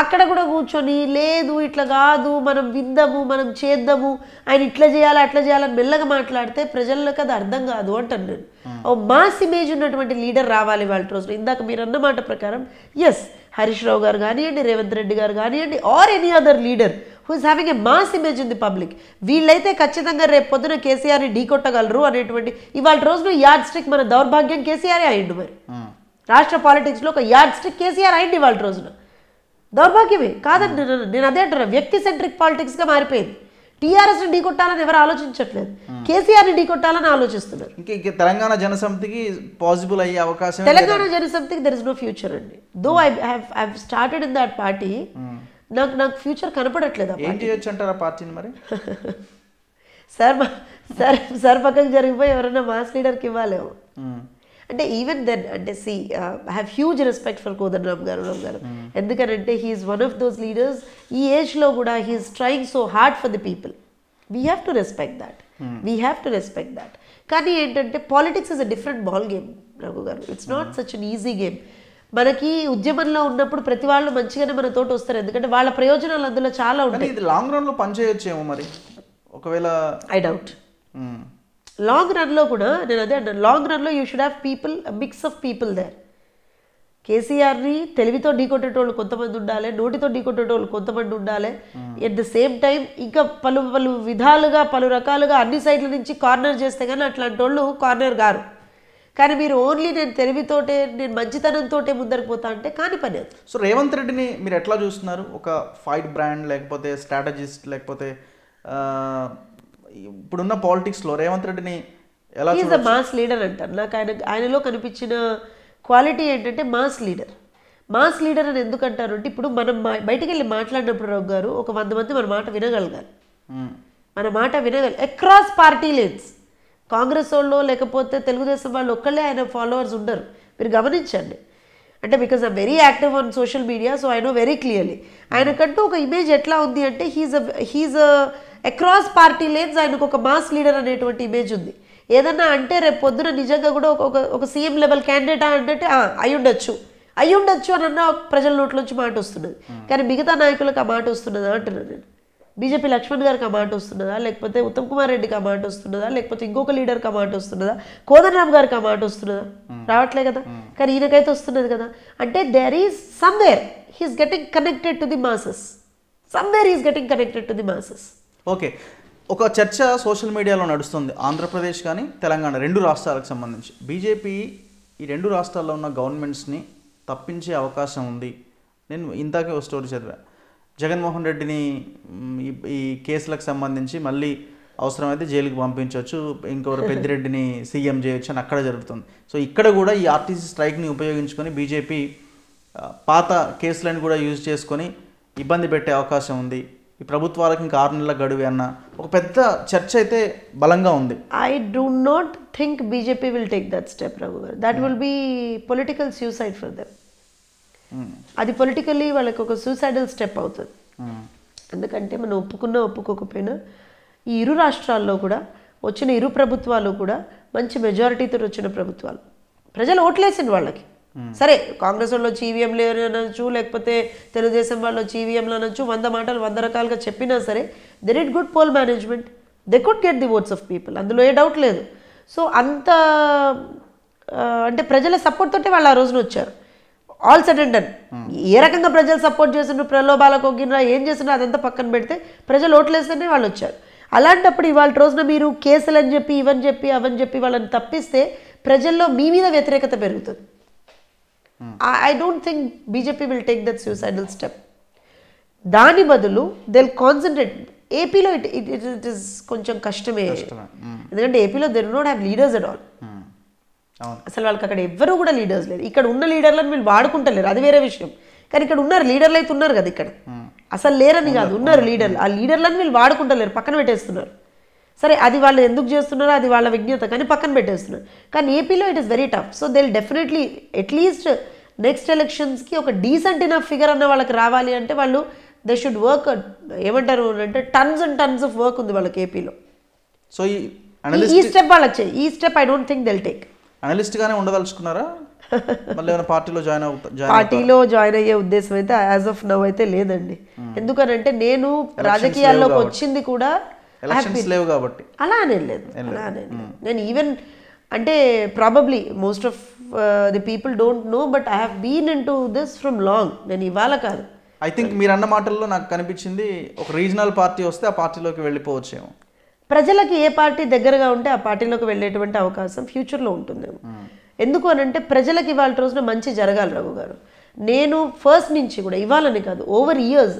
Speaker 2: అక్కడ కూడా కూర్చొని లేదు ఇట్లా కాదు మనం విందము మనం చేద్దాము ఆయన ఇట్లా చేయాలి అట్లా చేయాలని మెల్లగా మాట్లాడితే ప్రజలకు అది అర్థం కాదు అంటాను నేను ఓ మాస్ ఇమేజ్ ఉన్నటువంటి లీడర్ రావాలి వాళ్ళ రోజున ఇందాక మీరు అన్న మాట ప్రకారం ఎస్ హరీష్ రావు గారు కానివ్వండి రేవంత్ రెడ్డి గారు కానివ్వండి or any other leader who's having a mass image in the public వీళ్ళైతే ఖచ్చితంగా రేపు పొద్దున కేసీఆర్ని కొట్టగలరు అనేటువంటి ఇవాళ రోజు యాడ్ స్టిక్ మన దౌర్భాగ్యం కేసీఆర్ అయ్యిండు మరి రాష్ట్ర పాలిటిక్స్లో ఒక యాడ్ స్టిక్ కేసీఆర్ అయింది ఇవాళ రోజున దౌర్భాగ్యమే కాదండి నేను అదే అంటున్నా వ్యక్తి సెంట్రిక్ పాలిటిక్స్గా మారిపోయింది టీఆర్ఎస్ని కొట్టాలని ఎవరు ఆలోచించట్లేదు కేసీఆర్ని కొట్టాలని
Speaker 1: ఆలోచిస్తున్నారు ఇంకా తెలంగాణ జనసమితికి పాసిబుల్ అయ్యే అవకాశం తెలంగాణ
Speaker 2: జనసమితికి దర్ ఇస్ నో ఫ్యూచర్ అండి though I have started in that party నాకు నాకు ఫ్యూచర్ కనపడట్లేదు ఏం చేయొచ్చు ఆ పార్టీని మరి సార్ సార్ సార్ పక్కన జరిగిపోయి ఎవరైనా మాస్ లీడర్కి ఇవ్వాలేమో అంటే ఈవెన్ దెన్ అంటే సి have huge respect for Kodandaram గారు రామ్ గారు ఎందుకనంటే he is one of those leaders ఈ ఏజ్లో కూడా he is trying so hard for the people we have to respect that we have to respect that కానీ ఏంటంటే politics is a different ball game Raghu గారు it's not such an easy game మనకి ఉద్యమంలో ఉన్నప్పుడు ప్రతి వాళ్ళు మంచిగానే మన తోటి వస్తారు ఎందుకంటే వాళ్ళ ప్రయోజనాలు అందులో చాలా ఉంటాయి ఇది
Speaker 1: లాంగ్ రన్ లో పనిచేయచ్చేమో మరి ఒకవేళ
Speaker 2: ఐ డౌట్ లాంగ్ రన్లో కూడా నేను అదే అంటాను లాంగ్ రన్లో you should have people mix of people there కేసీఆర్ని తెలివితో ఢీకొట్టేటోళ్ళు కొంతమంది ఉండాలి నోటితో ఢీకొట్టేటోళ్ళు కొంతమంది ఉండాలి ఎట్ ద సేమ్ టైం ఇంకా పలు పలు విధాలుగా పలు రకాలుగా అన్ని సైడ్ల నుంచి కార్నర్ చేస్తే కానీ అట్లాంటి వాళ్ళు కార్నర్ గారు కానీ మీరు ఓన్లీ నేను తెలివితోటే నేను మంచితనంతోటే
Speaker 1: ముందరికి పోతా అంటే కాని పని సో రేవంత్ రెడ్డిని మీరు ఎట్లా చూస్తున్నారు ఒక ఫైట్ బ్రాండ్ లేకపోతే స్ట్రాటజిస్ట్ లేకపోతే ఇప్పుడున్న పాలిటిక్స్లో రేవంత్ రెడ్డిని ఎలా ఈజ్ అ మాస్
Speaker 2: లీడర్ అంటారు నాకు ఆయన ఆయనలో కనిపించిన క్వాలిటీ ఏంటంటే మాస్ లీడర్ మాస్ లీడర్ అని ఎందుకంటారు అంటే ఇప్పుడు మనం బయటికి వెళ్ళి మాట్లాడినప్పుడు రావు గారు ఒక వంద మంది మన మాట వినగలగాలి మన మాట వినగల అక్రాస్ పార్టీ లైన్స్ కాంగ్రెస్ వాళ్ళు లేకపోతే తెలుగుదేశం వాళ్ళు ఒక్కళ్ళే ఆయన ఫాలోవర్స్ ఉండరు మీరు గమనించండి అంటే because I'm very active on social media so I know very clearly ఆయనకంటూ ఒక ఇమేజ్ ఎట్లా ఉంది అంటే he's a he's across party lanes ఆయనకు ఒక మాస్ లీడర్ అనేటువంటి ఇమేజ్ ఉంది ఏదన్నా అంటే రేపు పొద్దున నిజంగా కూడా ఒక ఒక సీఎం లెవెల్ క్యాండిడేట్ అంటే అయి ఉండొచ్చు అయి ఉండొచ్చు అని అన్న ప్రజల నోట్లోంచి మాట వస్తున్నది కానీ మిగతా నాయకులకు ఆ మాట వస్తున్నదా అంటున్నాను నేను బీజేపీ లక్ష్మణ్ గారికి ఆ మాట వస్తున్నదా లేకపోతే ఉత్తమ్ కుమార్ రెడ్డికి ఆ మాట వస్తున్నదా లేకపోతే ఇంకొక లీడర్కి ఆ మాట వస్తున్నదా కోదండరామ్ గారికి ఆ మాట వస్తున్నదా రావట్లే కదా కానీ ఈయనకైతే వస్తున్నది కదా అంటే there is somewhere he's getting connected to the masses somewhere is getting connected to the masses
Speaker 1: okay ఒక చర్చ సోషల్ మీడియాలో నడుస్తుంది ఆంధ్రప్రదేశ్ కానీ తెలంగాణ రెండు రాష్ట్రాలకు సంబంధించి బీజేపీ ఈ రెండు రాష్ట్రాల్లో ఉన్న గవర్నమెంట్స్ని తప్పించే అవకాశం ఉంది నేను ఇంతాకే ఒక స్టోరీ చదివాను జగన్మోహన్ రెడ్డిని ఈ కేసులకు సంబంధించి మళ్ళీ అవసరమైతే జైలుకి పంపించవచ్చు ఇంకొకరు పెద్దిరెడ్డిని సీఎం చేయొచ్చు అని అక్కడ జరుగుతుంది సో ఇక్కడ కూడా ఈ ఆర్టీసీ స్ట్రైక్ని ఉపయోగించుకొని బీజేపీ పాత కేసులను కూడా యూజ్ చేసుకొని ఇబ్బంది పెట్టే అవకాశం ఉంది ఈ ప్రభుత్వాలకు ఇంకా ఆరు నెలల గడువు అన్న ఒక పెద్ద చర్చ అయితే బలంగా ఉంది
Speaker 2: I do not think BJP will take that step Raghu that will be political suicide for them అది పొలిటికల్లీ వాళ్ళకి ఒక సూసైడల్ స్టెప్ అవుతుంది ఎందుకంటే మనం ఒప్పుకున్నా ఒప్పుకోకపోయినా ఈ ఇరు రాష్ట్రాల్లో కూడా వచ్చిన ఇరు ప్రభుత్వాలు కూడా మంచి మెజారిటీతో వచ్చిన ప్రభుత్వాలు ప్రజలు ఓట్లేసింది వాళ్ళకి సరే కాంగ్రెస్ వాళ్ళు వచ్చి ఈవీఎంలు అనొచ్చు లేకపోతే తెలుగుదేశం వాళ్ళు వచ్చి ఈవీఎంలు అనొచ్చు వంద మాటలు వంద రకాలుగా చెప్పినా సరే there it good poll management they could get the votes of people అందులో ఏ డౌట్ లేదు సో అంత అంటే ప్రజల సపోర్ట్ తోటే వాళ్ళు ఆ రోజున వచ్చారు ఆల్ సెట్ అండ్ ఏ రకంగా ప్రజలు సపోర్ట్ చేసిన ప్రలోభాలకు కొగ్గినరా ఏం చేసినా అదంతా పక్కన పెడితే ప్రజలు ఓట్లేస్తేనే వాళ్ళు వచ్చారు అలాంటప్పుడు ఇవాళ రోజున మీరు కేసులు అని చెప్పి ఇవని చెప్పి అవని చెప్పి వాళ్ళని తప్పిస్తే ప్రజల్లో మీ మీద వ్యతిరేకత పెరుగుతుంది I don't think BJP will take that suicidal step దాని బదులు దే కాన్సన్ట్రేట్ ఏపీలో ఇట్ ఇట్ ఇట్ ఇస్ కొంచెం కష్టమే ఎందుకంటే ఏపీలో there not have leaders at all అసలు వాళ్ళకి అక్కడ ఎవ్వరూ కూడా లీడర్స్ లేరు ఇక్కడ ఉన్న లీడర్లను వీళ్ళు వాడుకుంటలేరు అది వేరే విషయం కానీ ఇక్కడ ఉన్నారు లీడర్లు అయితే ఉన్నారు కదా ఇక్కడ అసలు లేరని కాదు ఉన్నారు లీడర్లు ఆ లీడర్లను వీళ్ళు వాడుకుంటలేరు పక్కన పెట్టేస్తున్నారు సరే అది వాళ్ళు ఎందుకు చేస్తున్నారో అది వాళ్ళ విజ్ఞత కానీ పక్కన పెట్టేస్తున్నారు కానీ ఏపీలో it is very tough so they definitely at least next ఎలక్షన్స్కి ఒక డీసెంట్ ఇన్ ఫిగర్ అన్న వాళ్ళకి రావాలి అంటే వాళ్ళు దే షుడ్ వర్క్ ఏమంటారు అంటే tons and tons of work ఉంది వాళ్ళకి ఏపీలో
Speaker 1: సో ఈ
Speaker 2: స్టెప్ వచ్చాయి ఈ step I don't think they'll take
Speaker 1: analyst గానే ఉండదలుచుకున్నారా మళ్ళీ పార్టీలో జాయిన్ అవుతా పార్టీలో
Speaker 2: జాయిన్ అయ్యే ఉద్దేశం అయితే యాజ్ ఆఫ్ నవ్ అయితే లేదండి hmm. ఎందుకనంటే నేను రాజకీయాల్లోకి వచ్చింది కూడా లేవు కాబట్టి అలా అనేది లేదు అలా అనేది hmm. నేను ఈవెన్ అంటే probably most of the people don't know but I have been into this from long నేను ఇవాళ కాదు
Speaker 1: ఐ థింక్ మీరు అన్న మాటల్లో నాకు కనిపించింది ఒక రీజనల్ పార్టీ వస్తే ఆ పార్టీలోకి వెళ్ళిపోవచ్చేమో
Speaker 2: ప్రజలకు ఏ పార్టీ దగ్గరగా ఉంటే ఆ పార్టీలోకి వెళ్ళేటువంటి అవకాశం ఫ్యూచర్లో ఉంటుందేమో hmm. ఎందుకు అని అంటే ప్రజలకి ఇవాళ రోజున మంచి జరగాలి రఘు గారు నేను ఫస్ట్ నుంచి కూడా ఇవ్వాలని కాదు over years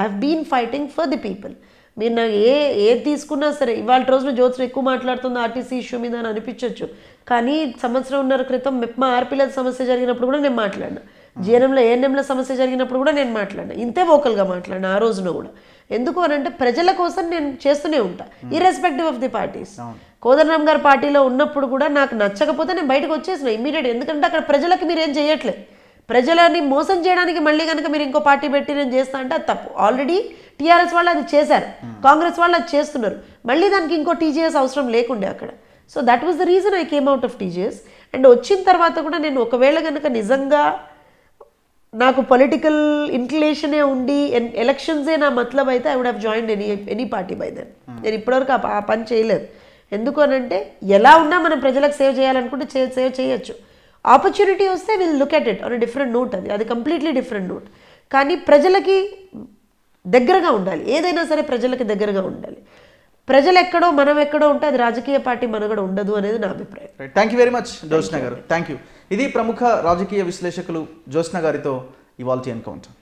Speaker 2: I have been fighting for the people మీరు నాకు ఏ ఏది తీసుకున్నా సరే ఇవాళ రోజున జ్యోతి ఎక్కువ మాట్లాడుతుంది ఆర్టీసీ ఇష్యూ మీద అని అనిపించవచ్చు కానీ సంవత్సరం ఉన్నర క్రితం మిప్మా ఆర్పిల సమస్య జరిగినప్పుడు కూడా నేను మాట్లాడినా జీఎన్ఎంలో hmm. ఏఎన్ఎంల సమస్య జరిగినప్పుడు కూడా నేను మాట్లాడినా ఇంతే ఓకల్గా మాట్లాడినా ఆ రోజున కూడా ఎందుకు అని అంటే ప్రజల కోసం నేను చేస్తూనే ఉంటా irrespective of the parties Kodandaram గారి పార్టీలో ఉన్నప్పుడు కూడా నాకు నచ్చకపోతే నేను బయటకు వచ్చేసిన ఇమీడియట్ ఎందుకంటే అక్కడ ప్రజలకు మీరు ఏం చేయట్లేదు ప్రజలని మోసం చేయడానికి మళ్ళీ కనుక మీరు ఇంకో పార్టీ పెట్టి నేను చేస్తా అంటే అది తప్పు ఆల్రెడీ టీఆర్ఎస్ వాళ్ళు అది చేశారు కాంగ్రెస్ వాళ్ళు అది చేస్తున్నారు మళ్ళీ దానికి ఇంకో టీజీఎస్ అవసరం లేకుండే అక్కడ so that was the reason I came out of TJS and వచ్చిన తర్వాత కూడా నేను ఒకవేళ కనుక నిజంగా నాకు పొలిటికల్ ఇన్క్లినేషనే ఉండి ఎలక్షన్సే నా మతలబ్ అయితే I would have join any any party by then నేను ఇప్పటివరకు ఆ పని చేయలేదు ఎందుకు అని అంటే ఎలా ఉన్నా మనం ప్రజలకు సేవ్ చేయాలనుకుంటే సేవ్ చేయొచ్చు ఆపర్చునిటీ వస్తే will look at it on different note అది అది కంప్లీట్లీ డిఫరెంట్ నోట్ కానీ ప్రజలకి దగ్గరగా ఉండాలి ఏదైనా సరే ప్రజలకి దగ్గరగా ఉండాలి ప్రజలు ఎక్కడో మనం ఎక్కడో ఉంటే అది రాజకీయ పార్టీ మనగడ ఉండదు
Speaker 1: అనేది నా అభిప్రాయం thank you very much Doshna గారు థ్యాంక్ యూ ఇది ప్రముఖ రాజకీయ విశ్లేషకులు జ్యోత్స్న గారితో ఇవాల్టీ ఎన్కౌంటర్